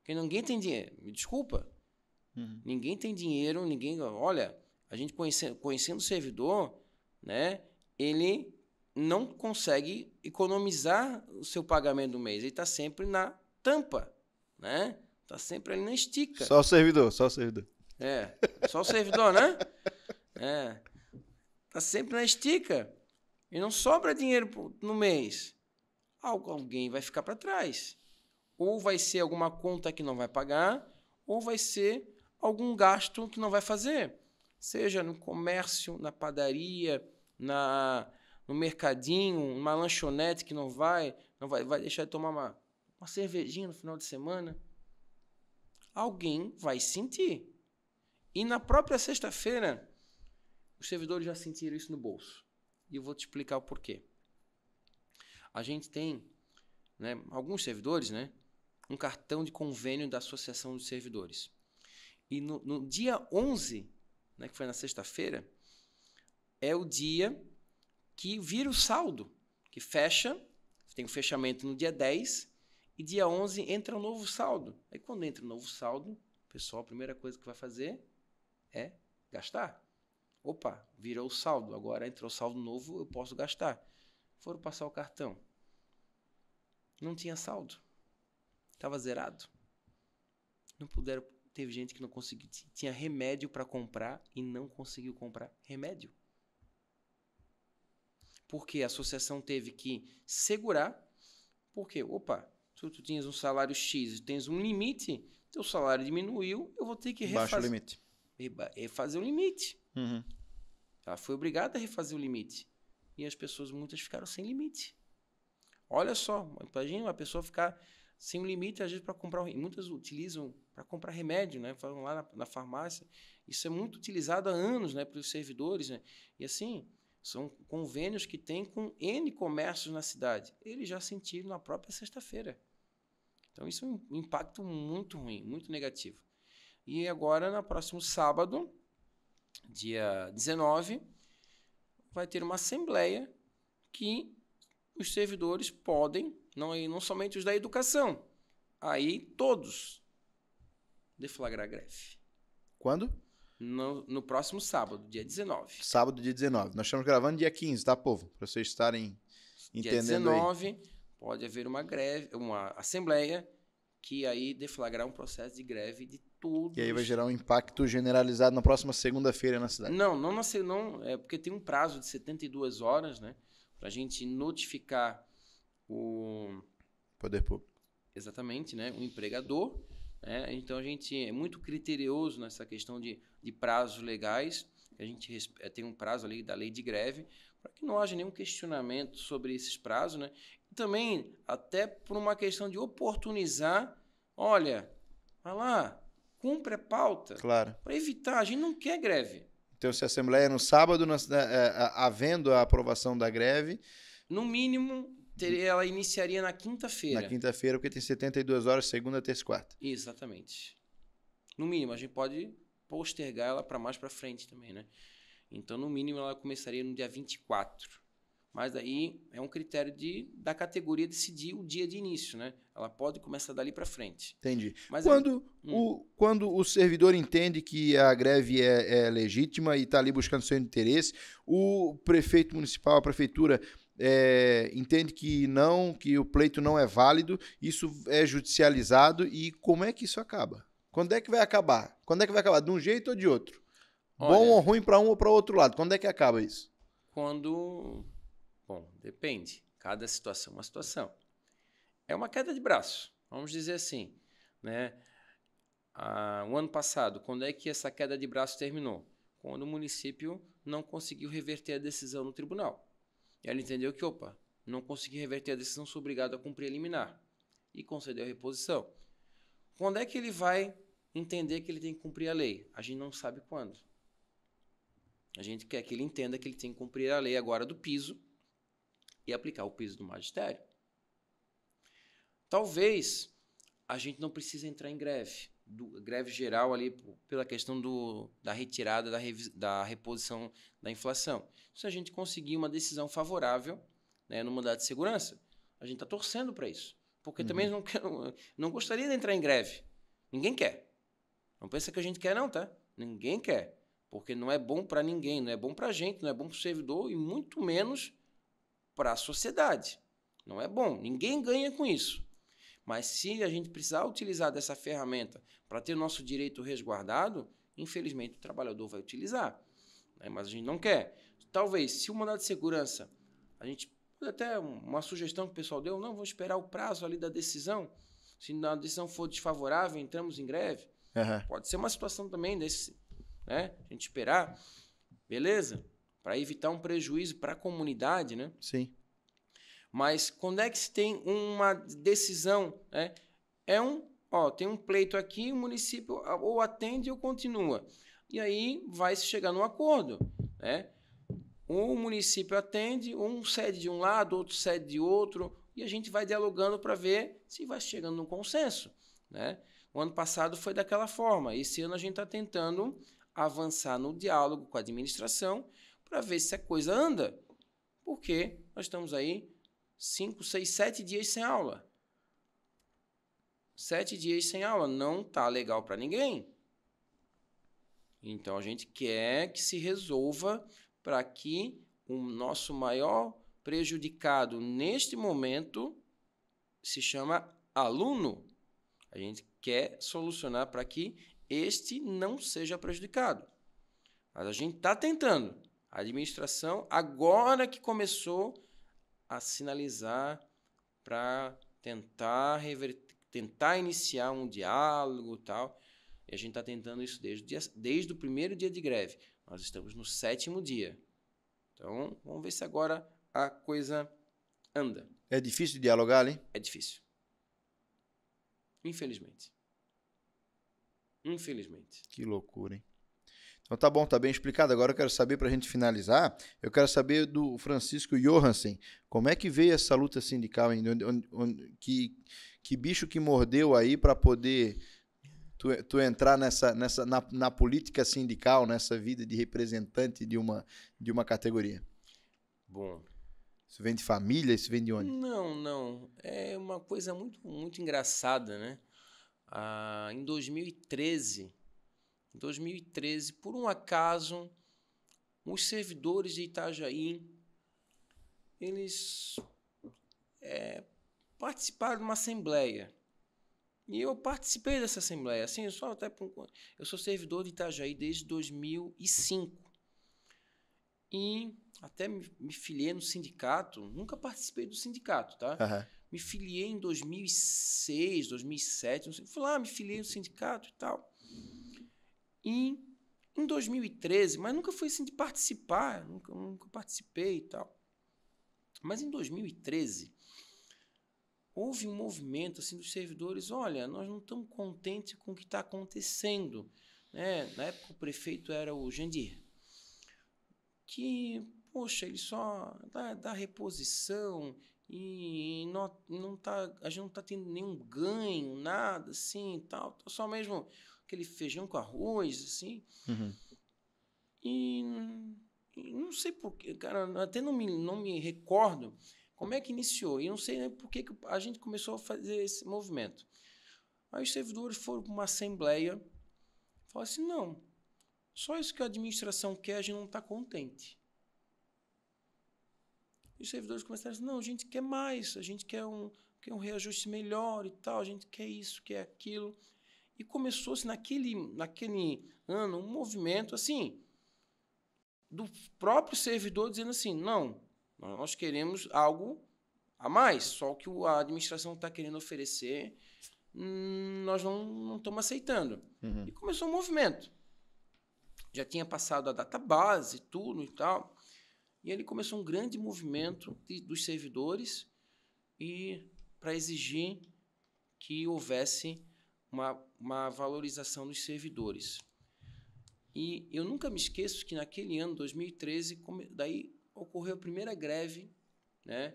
Speaker 2: Porque ninguém tem dinheiro. Me desculpa. Uhum. Ninguém tem dinheiro, ninguém. Olha, a gente conhece, conhecendo o servidor, né? Ele não consegue economizar o seu pagamento do mês. Ele está sempre na tampa, né? está sempre ali na estica. Só o
Speaker 1: servidor, só o servidor.
Speaker 2: É, só o servidor, né? É. está sempre na estica. E não sobra dinheiro no mês. Alguém vai ficar para trás. Ou vai ser alguma conta que não vai pagar, ou vai ser algum gasto que não vai fazer, seja no comércio, na padaria, na no mercadinho, numa lanchonete que não vai, não vai, vai deixar de tomar uma, uma cervejinha no final de semana. Alguém vai sentir. E na própria sexta-feira, os servidores já sentiram isso no bolso. E eu vou te explicar o porquê. A gente tem, né, alguns servidores, né, um cartão de convênio da Associação dos Servidores. E no, no dia 11, né, que foi na sexta-feira, é o dia que vira o saldo, que fecha, tem o fechamento no dia 10, e dia 11 entra um novo saldo. Aí quando entra um novo saldo, pessoal, a primeira coisa que vai fazer é gastar. Opa, virou o saldo, agora entrou saldo novo, eu posso gastar. Foram passar o cartão. Não tinha saldo. Estava zerado. Não puderam Teve gente que não conseguiu, tinha remédio para comprar e não conseguiu comprar remédio. Porque a associação teve que segurar, porque, opa, se tu, tu tinhas um salário X, tens um limite, teu salário diminuiu, eu vou ter que refazer. Baixa o limite. Refazer o limite. Uhum. Ela foi obrigada a refazer o limite. E as pessoas, muitas, ficaram sem limite. Olha só, imagina uma pessoa ficar sem limite, às vezes, para comprar. Muitas utilizam para comprar remédio, né? Falam lá na, na, farmácia. Isso é muito utilizado há anos, né? Para os servidores, né? E assim, são convênios que tem com N comércios na cidade. Eles já sentiram na própria sexta-feira. Então, isso é um impacto muito ruim, muito negativo. E agora, no próximo sábado, dia 19, vai ter uma assembleia que os servidores podem não, e não somente os da educação. Aí todos deflagrar greve. Quando? No, no, próximo sábado, dia 19.
Speaker 1: Sábado, dia 19. Nós estamos gravando dia 15, tá, povo? Para vocês estarem entendendo. Dia 19,
Speaker 2: aí. pode haver uma greve, uma assembleia que aí deflagrar um processo de greve de tudo. E aí vai gerar
Speaker 1: um impacto generalizado na próxima segunda-feira na cidade.
Speaker 2: Não, não na não é porque tem um prazo de 72 horas, né, para a gente notificar
Speaker 1: o poder público.
Speaker 2: Exatamente, né? O empregador. Né? Então a gente é muito criterioso nessa questão de, de prazos legais. A gente eh, tem um prazo ali da lei de greve para que não haja nenhum questionamento sobre esses prazos, né? E também até por uma questão de oportunizar, olha, vai lá, cumpre a pauta. Claro. Para evitar, a gente não quer greve.
Speaker 1: Então, se a Assembleia no sábado, é, havendo a aprovação da greve.
Speaker 2: No mínimo, Teria, ela iniciaria na quinta-feira. Na
Speaker 1: quinta-feira, porque tem 72 horas, segunda, terça e quarta.
Speaker 2: Exatamente. No mínimo, a gente pode postergar ela para mais para frente também, né? Então, no mínimo, ela começaria no dia 24. Mas aí é um critério de, da categoria decidir o dia de início, né? Ela pode começar dali para frente.
Speaker 1: Entendi. Mas quando, o, hum. quando o servidor entende que a greve é, é legítima e está ali buscando seu interesse, o prefeito municipal, a prefeitura, é, entende que não, que o pleito não é válido, isso é judicializado e como é que isso acaba? Quando é que vai acabar? Quando é que vai acabar? De um jeito ou de outro?
Speaker 2: Olha, Bom ou ruim
Speaker 1: para um ou para o outro lado? Quando é que acaba isso?
Speaker 2: Quando. Bom, depende. Cada situação é uma situação. É uma queda de braço, vamos dizer assim. Né? Ah, o ano passado, quando é que essa queda de braço terminou? Quando o município não conseguiu reverter a decisão no tribunal. Ela entendeu que, opa, não consegui reverter a decisão, sou obrigado a cumprir a liminar. E concedeu a reposição. Quando é que ele vai entender que ele tem que cumprir a lei? A gente não sabe quando. A gente quer que ele entenda que ele tem que cumprir a lei agora do piso e aplicar o piso do magistério. Talvez a gente não precise entrar em greve do, greve geral ali pela questão do, da retirada da, da reposição da inflação. Se a gente conseguir uma decisão favorável né, no mandato de segurança, a gente está torcendo para isso. Porque uhum. também não, não gostaria de entrar em greve. Ninguém quer. Não pensa que a gente quer, não, tá? Ninguém quer. Porque não é bom para ninguém, não é bom para a gente, não é bom para o servidor e muito menos para a sociedade. Não é bom. Ninguém ganha com isso. Mas se a gente precisar utilizar dessa ferramenta para ter o nosso direito resguardado, infelizmente o trabalhador vai utilizar. Né? Mas a gente não quer. Talvez, se o mandado de segurança, a gente. Até uma sugestão que o pessoal deu, não, vamos esperar o prazo ali da decisão. Se a decisão for desfavorável, entramos em greve. Uhum. Pode ser uma situação também desse, né? A gente esperar. Beleza? Para evitar um prejuízo para a comunidade, né? Sim. Mas quando é que se tem uma decisão, né? É um, ó, tem um pleito aqui, o município ou atende ou continua. E aí vai se chegar num acordo, né? Um município atende, um cede de um lado, outro cede de outro, e a gente vai dialogando para ver se vai chegando num consenso, né? O ano passado foi daquela forma. Esse ano a gente está tentando avançar no diálogo com a administração para ver se a coisa anda, porque nós estamos aí 5, 6, 7 dias sem aula. 7 dias sem aula não tá legal para ninguém. Então a gente quer que se resolva para que o nosso maior prejudicado neste momento se chama aluno. A gente quer solucionar para que este não seja prejudicado. Mas a gente está tentando. A administração, agora que começou a sinalizar para tentar reverter, tentar iniciar um diálogo tal. E a gente está tentando isso desde, dia, desde o primeiro dia de greve. Nós estamos no sétimo dia. Então, vamos ver se agora a coisa anda. É difícil
Speaker 1: dialogar ali? É difícil.
Speaker 2: Infelizmente. Infelizmente.
Speaker 1: Que loucura, hein? Então tá bom, tá bem explicado. Agora eu quero saber, para a gente finalizar, eu quero saber do Francisco Johansen. Como é que veio essa luta sindical? Onde, onde, onde, que, que bicho que mordeu aí para poder tu, tu entrar nessa, nessa na, na, política sindical, nessa vida de representante de uma, de uma categoria? Bom. Isso vem de família? Isso vem de onde?
Speaker 2: Não, não. É uma coisa muito, muito engraçada, né? Ah, em 2013 em 2013, por um acaso, os servidores de Itajaí, eles é, participaram de uma assembleia. E eu participei dessa assembleia, assim, eu até eu sou servidor de Itajaí desde 2005. E até me, me filiei no sindicato, nunca participei do sindicato, tá? Uhum. Me filiei em 2006, 2007, não sei, fui lá, me filiei no sindicato e tal. E em 2013, mas nunca foi assim de participar, nunca, nunca participei e tal. Mas em 2013, houve um movimento assim dos servidores, olha, nós não estamos contentes com o que está acontecendo. Né? Na época o prefeito era o Jandir, que, poxa, ele só dá, dá reposição e não, não tá, a gente não está tendo nenhum ganho, nada assim tal, só mesmo aquele feijão com arroz, assim. Uhum. E, e, não sei porquê, cara, até não me, não me recordo como é que iniciou. E não sei nem né, por que a gente começou a fazer esse movimento. Aí os servidores foram para uma assembleia, falaram assim, não, só isso que a administração quer, a gente não está contente. E os servidores começaram a dizer, não, a gente quer mais, a gente quer um, quer um reajuste melhor e tal, a gente quer isso, quer aquilo. E começou-se naquele, naquele ano um movimento assim do próprio servidor dizendo assim: não, nós queremos algo a mais, só que a administração está querendo oferecer, hum, nós não, não estamos aceitando. Uhum. E começou um movimento. Já tinha passado a data base, tudo e tal. E ele começou um grande movimento de, dos servidores e para exigir que houvesse uma, uma valorização dos servidores. E eu nunca me esqueço que naquele ano, 2013, daí ocorreu a primeira greve, né?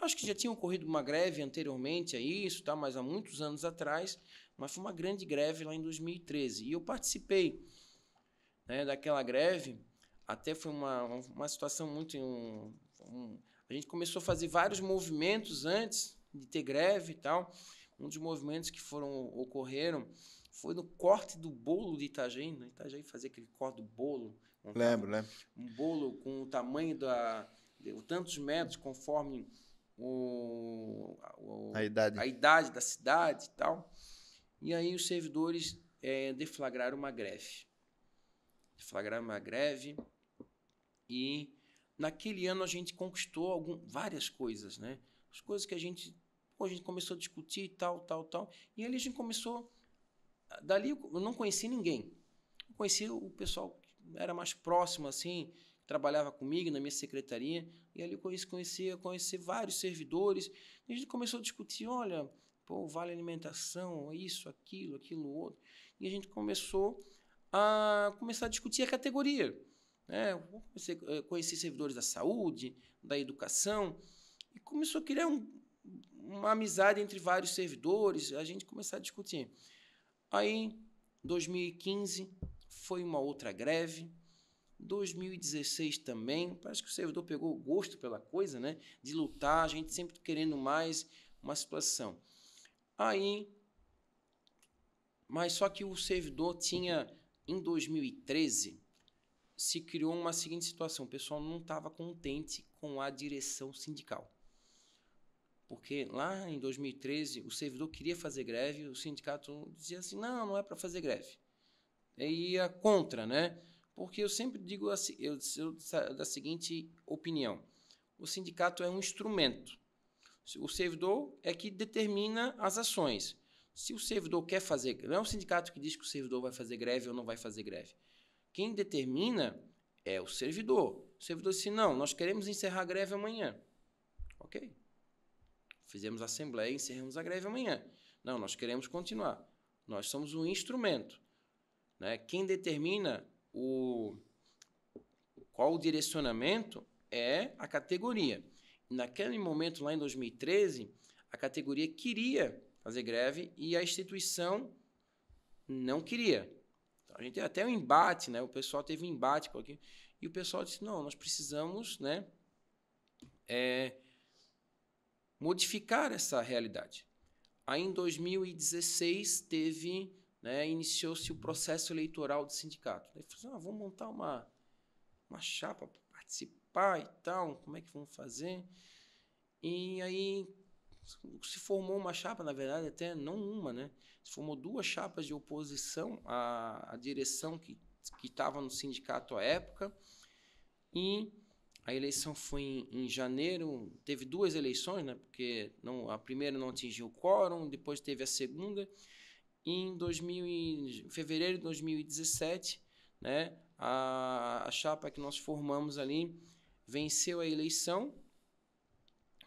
Speaker 2: Acho que já tinha ocorrido uma greve anteriormente a isso, tá? mas há muitos anos atrás, mas foi uma grande greve lá em 2013. E eu participei né, daquela greve, até foi uma, uma situação muito. Um, um, a gente começou a fazer vários movimentos antes de ter greve e tal um dos movimentos que foram ocorreram foi no corte do bolo de Itajaí, né? Itajaí fazia aquele corte do bolo. Um lembro, lembro. Um bolo com o tamanho da de, tantos metros conforme o, o a, idade. a idade da cidade e tal. E aí os servidores é, deflagraram uma greve. Deflagraram uma greve e naquele ano a gente conquistou algum, várias coisas, né? As coisas que a gente Pô, a gente começou a discutir tal, tal, tal. E ali a gente começou. Dali eu não conheci ninguém. Eu conheci o pessoal que era mais próximo, assim, trabalhava comigo na minha secretaria. E ali eu conheci, conheci, conheci vários servidores. E a gente começou a discutir: olha, pô, vale alimentação, isso, aquilo, aquilo, outro. E a gente começou a começar a discutir a categoria. Né? conheci servidores da saúde, da educação, e começou a criar um, uma amizade entre vários servidores, a gente começar a discutir. Aí, 2015 foi uma outra greve. 2016 também, parece que o servidor pegou gosto pela coisa, né? De lutar, a gente sempre querendo mais uma situação. Aí, mas só que o servidor tinha, em 2013, se criou uma seguinte situação: o pessoal não estava contente com a direção sindical porque lá em 2013 o servidor queria fazer greve, o sindicato dizia assim: não, não é para fazer greve. E ia contra, né? Porque eu sempre digo assim, eu da seguinte opinião: o sindicato é um instrumento. O servidor é que determina as ações. Se o servidor quer fazer, não é o sindicato que diz que o servidor vai fazer greve ou não vai fazer greve. Quem determina é o servidor. O servidor disse: não, nós queremos encerrar a greve amanhã. Ok, fizemos a assembleia e encerramos a greve amanhã. Não, nós queremos continuar. Nós somos um instrumento. Né? Quem determina o qual o direcionamento é a categoria. Naquele momento, lá em 2013, a categoria queria fazer greve e a instituição não queria. Então, a gente até um embate, né? o pessoal teve um embate com aqui, e o pessoal disse: não, nós precisamos né, é, modificar essa realidade. Aí em 2016 teve, né, iniciou-se o processo eleitoral do sindicato. Daí falou assim, ah, vamos montar uma, uma chapa para participar e tal, como é que vamos fazer? E aí se formou uma chapa, na verdade, até não uma, né? Se formou duas chapas de oposição à, à direção que estava no sindicato à época. E a eleição foi em, em, janeiro, teve duas eleições, né? Porque não, a primeira não atingiu o quórum, depois teve a segunda. E em, 2000, em fevereiro de 2017, né? A, a chapa que nós formamos ali venceu a eleição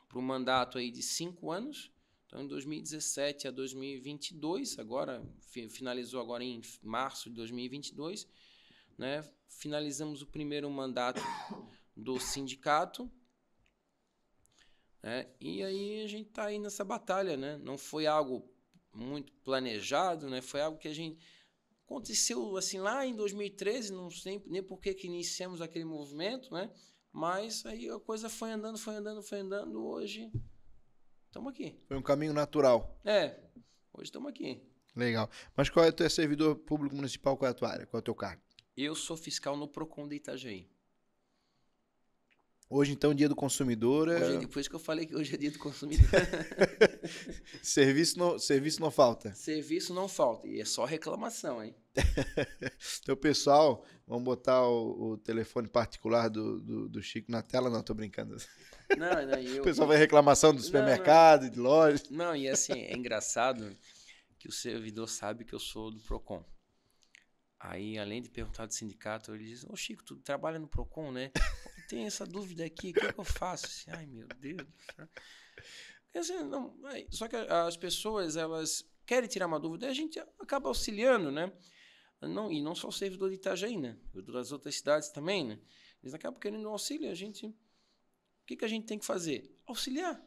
Speaker 2: para o mandato aí de cinco anos. Então, em 2017 a 2022, agora finalizou agora em março de 2022, né? Finalizamos o primeiro mandato do sindicato. Né? E aí a gente está aí nessa batalha, né? Não foi algo muito planejado, né? Foi algo que a gente aconteceu assim lá em 2013, não sei nem por que que iniciamos aquele movimento, né? Mas aí a coisa foi andando, foi andando, foi andando, hoje estamos aqui.
Speaker 1: Foi um caminho natural.
Speaker 2: É. Hoje estamos aqui.
Speaker 1: Legal. Mas qual é o teu servidor público municipal, qual é a tua área, qual é o teu cargo?
Speaker 2: Eu sou fiscal no Procon de Itajaí.
Speaker 1: Hoje, então, é dia do consumidor é... Hoje, é por
Speaker 2: isso que eu falei que hoje é dia do consumidor.
Speaker 1: serviço, não, serviço não falta.
Speaker 2: Serviço não falta. E é só reclamação, hein?
Speaker 1: então, pessoal, vamos botar o, o telefone particular do, do, do, Chico na tela? Não, tô brincando.
Speaker 2: Não, não, eu... O pessoal vai reclamação do supermercado,
Speaker 1: não, não. de loja.
Speaker 2: Não, e assim, é engraçado que o servidor sabe que eu sou do PROCON. Aí, além de perguntar do sindicato, ele diz, ô Chico, tu trabalha no PROCON, né? tenho essa dúvida aqui, o que, é que eu faço? Assim, Ai, meu Deus do céu. Assim, não, é, só que as pessoas, elas querem tirar uma dúvida, a gente acaba auxiliando, né? Não, e não só o servidor de Itajaí, né? Das outras cidades também, né? Eles acabam querendo um auxílio, a gente... O que, que a gente tem que fazer? Auxiliar.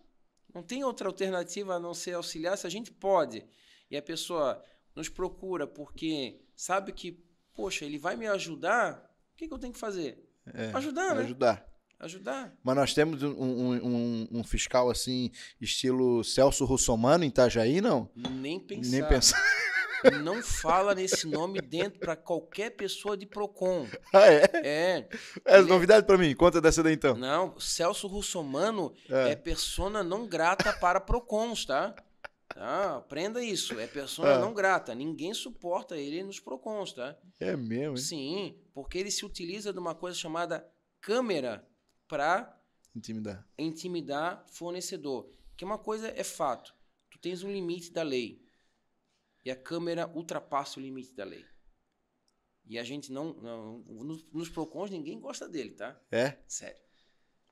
Speaker 2: Não tem outra alternativa a não ser auxiliar se a gente pode. E a pessoa nos procura porque sabe que, poxa, ele vai me ajudar, o que, que eu tenho que fazer?
Speaker 1: É, ajudar, né? Ajudar. Ajudar. Mas nós temos um, um, um, fiscal assim, estilo Celso Russomano em Itajaí, não?
Speaker 2: Nem pensar. Nem pensar. Não fala nesse nome dentro para qualquer pessoa de Procon. Ah, é? É. É, é- novidade para mim. Conta dessa daí então. Não, Celso Russomano é. é persona não grata para Procons, tá? Ah, aprenda isso. É pessoa ah. não grata. Ninguém suporta ele nos PROCONs, tá?
Speaker 1: É mesmo, hein?
Speaker 2: Sim, porque ele se utiliza de uma coisa chamada câmera para intimidar. intimidar fornecedor. Que é uma coisa é fato. Tu tens um limite da lei. E a câmera ultrapassa o limite da lei. E a gente não. não nos, nos PROCONs ninguém gosta dele, tá? É? Sério.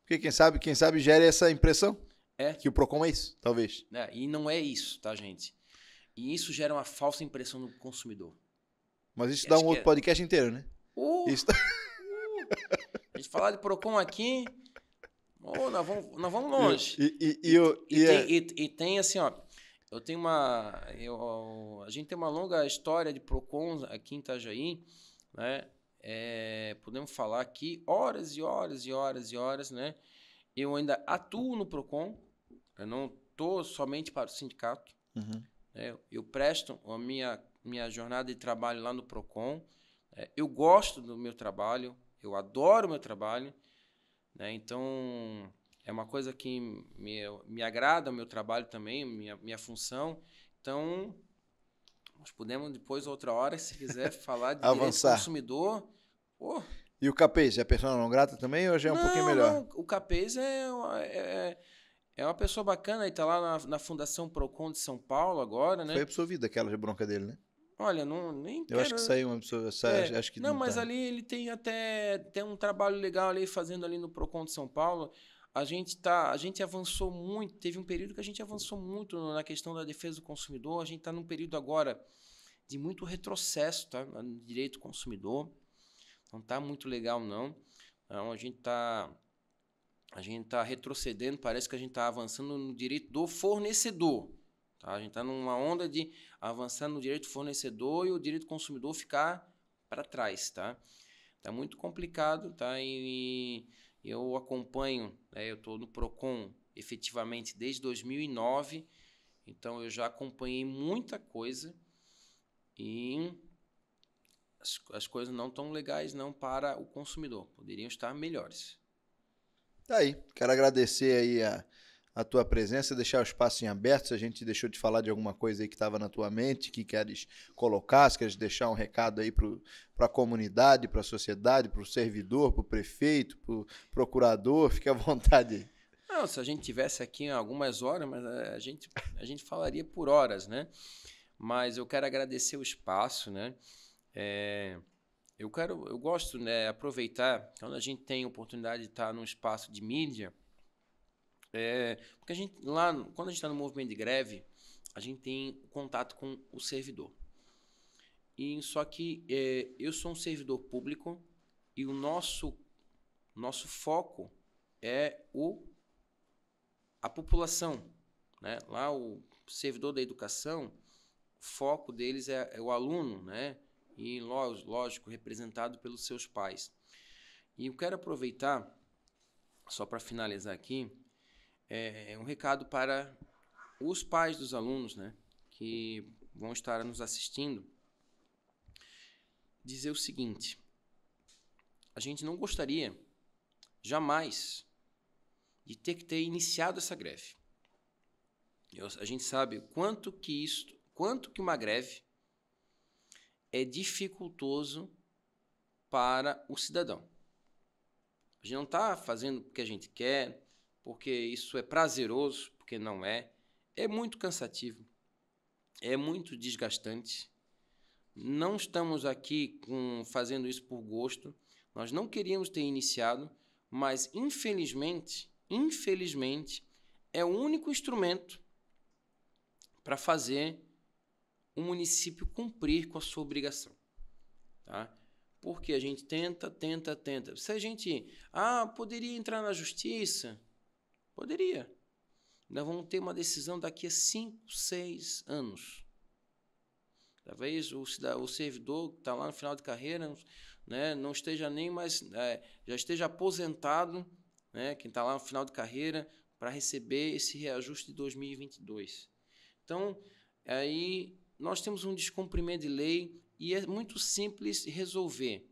Speaker 1: Porque quem sabe, quem sabe gera essa impressão. É. Que o PROCON é isso, talvez.
Speaker 2: É, e não é isso, tá, gente? E isso gera uma falsa impressão no consumidor.
Speaker 1: Mas isso dá um outro é... podcast inteiro, né? Uh, isso... uh,
Speaker 2: a gente falar de PROCON aqui, oh, nós, vamos, nós vamos longe.
Speaker 1: E, e, e, eu, e, e, é. tem,
Speaker 2: e, e tem assim, ó, eu tenho uma. Eu, a gente tem uma longa história de PROCON aqui em Itajaí, né? É, podemos falar aqui horas e horas e horas e horas, né? eu ainda atuo no PROCON, eu não estou somente para o sindicato. Uhum. Né? Eu presto a minha, minha jornada de trabalho lá no PROCON. É, eu gosto do meu trabalho, eu adoro o meu trabalho. Né? Então, é uma coisa que me, me agrada o meu trabalho também, minha, minha função. Então, nós podemos depois, outra hora, se quiser, falar de Avançar. direito consumidor. Pô,
Speaker 1: e o Capês é pessoa não grata também ou já é um pouquinho melhor? Não,
Speaker 2: o Capês é, é, é, é uma pessoa bacana, ele tá lá na, na, Fundação Procon de São Paulo agora, né? Foi
Speaker 1: absorvida aquela de bronca dele, né?
Speaker 2: Olha, não, nem Eu quero... acho que saiu uma pessoa, é, acho que não, não mas tá. ali ele tem até tem um trabalho legal ali fazendo ali no Procon de São Paulo. A gente tá, a gente avançou muito, teve um período que a gente avançou muito na questão da defesa do consumidor, a gente está num período agora de muito retrocesso, tá, no direito do consumidor. Não tá muito legal, não. Então, a gente tá. A gente tá retrocedendo, parece que a gente tá avançando no direito do fornecedor. Tá? A gente tá numa onda de avançar no direito do fornecedor e o direito do consumidor ficar para trás, tá? Tá muito complicado, tá? E, e eu acompanho, né? eu tô no Procon efetivamente desde 2009. Então eu já acompanhei muita coisa e as, as coisas não tão legais não para o consumidor, poderiam estar melhores.
Speaker 1: Tá aí, quero agradecer aí a, a tua presença, deixar o espaço em aberto, se a gente deixou de falar de alguma coisa aí que estava na tua mente, que queres colocar, se queres deixar um recado aí para a comunidade, para a sociedade, para o servidor, para o prefeito, para o procurador, fique à vontade aí.
Speaker 2: Não, se a gente tivesse aqui algumas horas, mas eh, a gente, a gente falaria por horas, né? Mas eu quero agradecer o espaço, né? É, eu quero, eu gosto, né, aproveitar quando a gente tem a oportunidade de estar num espaço de mídia, é, porque a gente lá, quando a gente está no movimento de greve, a gente tem contato com o servidor. E só que é, eu sou um servidor público e o nosso nosso foco é o a população, né? Lá o servidor da educação, o foco deles é, é o aluno, né? e, lógico, representado pelos seus pais. E eu quero aproveitar, só para finalizar aqui, é, é, um recado para os pais dos alunos né, que vão estar nos assistindo, dizer o seguinte: a gente não gostaria jamais de ter que ter iniciado essa greve. Eu, a gente sabe quanto que isso, quanto que uma greve é dificultoso para o cidadão. A gente não está fazendo porque a gente quer, porque isso é prazeroso, porque não é. É muito cansativo, é muito desgastante. Não estamos aqui com, fazendo isso por gosto. Nós não queríamos ter iniciado, mas infelizmente, infelizmente, é o único instrumento para fazer o município cumprir com a sua obrigação. Tá? Porque a gente tenta, tenta, tenta. Se a gente. Ah, poderia entrar na justiça? Poderia. Nós vamos ter uma decisão daqui a 5, 6 anos. Talvez o, o servidor que está lá no final de carreira né, não esteja nem mais. É, já esteja aposentado, né, quem está lá no final de carreira, para receber esse reajuste de 2022. Então, aí nós temos um descumprimento de lei e é muito simples resolver.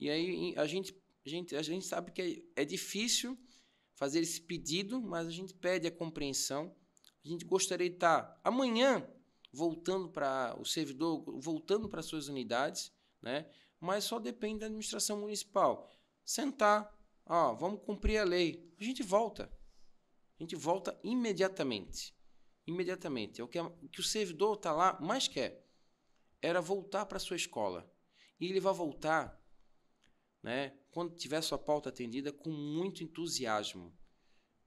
Speaker 2: E aí a gente, a gente, a gente sabe que é, é difícil fazer esse pedido, mas a gente pede a compreensão. A gente gostaria de estar amanhã voltando para o servidor, voltando para suas unidades, né? mas só depende da administração municipal. Sentar, ó, vamos cumprir a lei. A gente volta. A gente volta imediatamente imediatamente. É o que, a, que o servidor está lá mais quer. Era voltar para sua escola. E ele vai voltar, né, quando tiver sua pauta atendida, com muito entusiasmo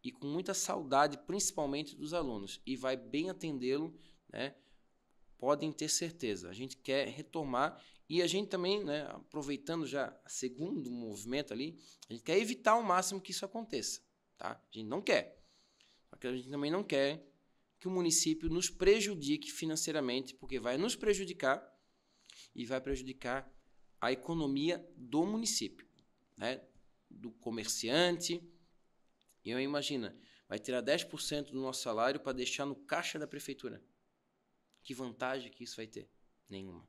Speaker 2: e com muita saudade, principalmente dos alunos. E vai bem atendê-lo, né? Podem ter certeza. A gente quer retomar e a gente também, né, aproveitando já o segundo movimento ali, a gente quer evitar ao máximo que isso aconteça, tá? A gente não quer. Só que a gente também não quer que o município nos prejudique financeiramente, porque vai nos prejudicar e vai prejudicar a economia do município, né? do comerciante. E eu imagina, vai tirar 10% do nosso salário para deixar no caixa da prefeitura. Que vantagem que isso vai ter? Nenhuma.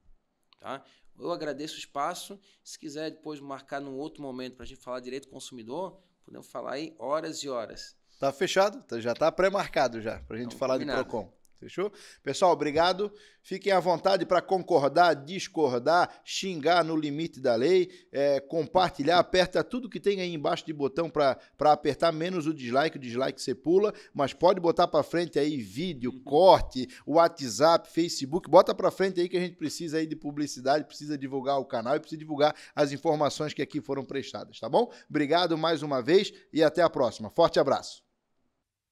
Speaker 2: Tá? Eu agradeço o espaço. Se quiser depois marcar num outro momento para a gente falar direito do consumidor, podemos falar aí horas e horas.
Speaker 1: Tá fechado? Tá, já tá pré-marcado já, pra gente Não, falar combinado. de Procon. Fechou? Pessoal, obrigado. Fiquem à vontade para concordar, discordar, xingar no limite da lei, é, compartilhar, aperta tudo que tem aí embaixo de botão para apertar, menos o dislike. O dislike você pula, mas pode botar para frente aí vídeo, uhum. corte, WhatsApp, Facebook. Bota para frente aí que a gente precisa aí de publicidade, precisa divulgar o canal e precisa divulgar as informações que aqui foram prestadas, tá bom? Obrigado mais uma vez e até a próxima. Forte abraço.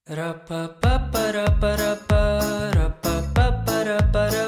Speaker 1: Ra pa pa pa ra pa ra pa ra pa pa pa ra pa ra.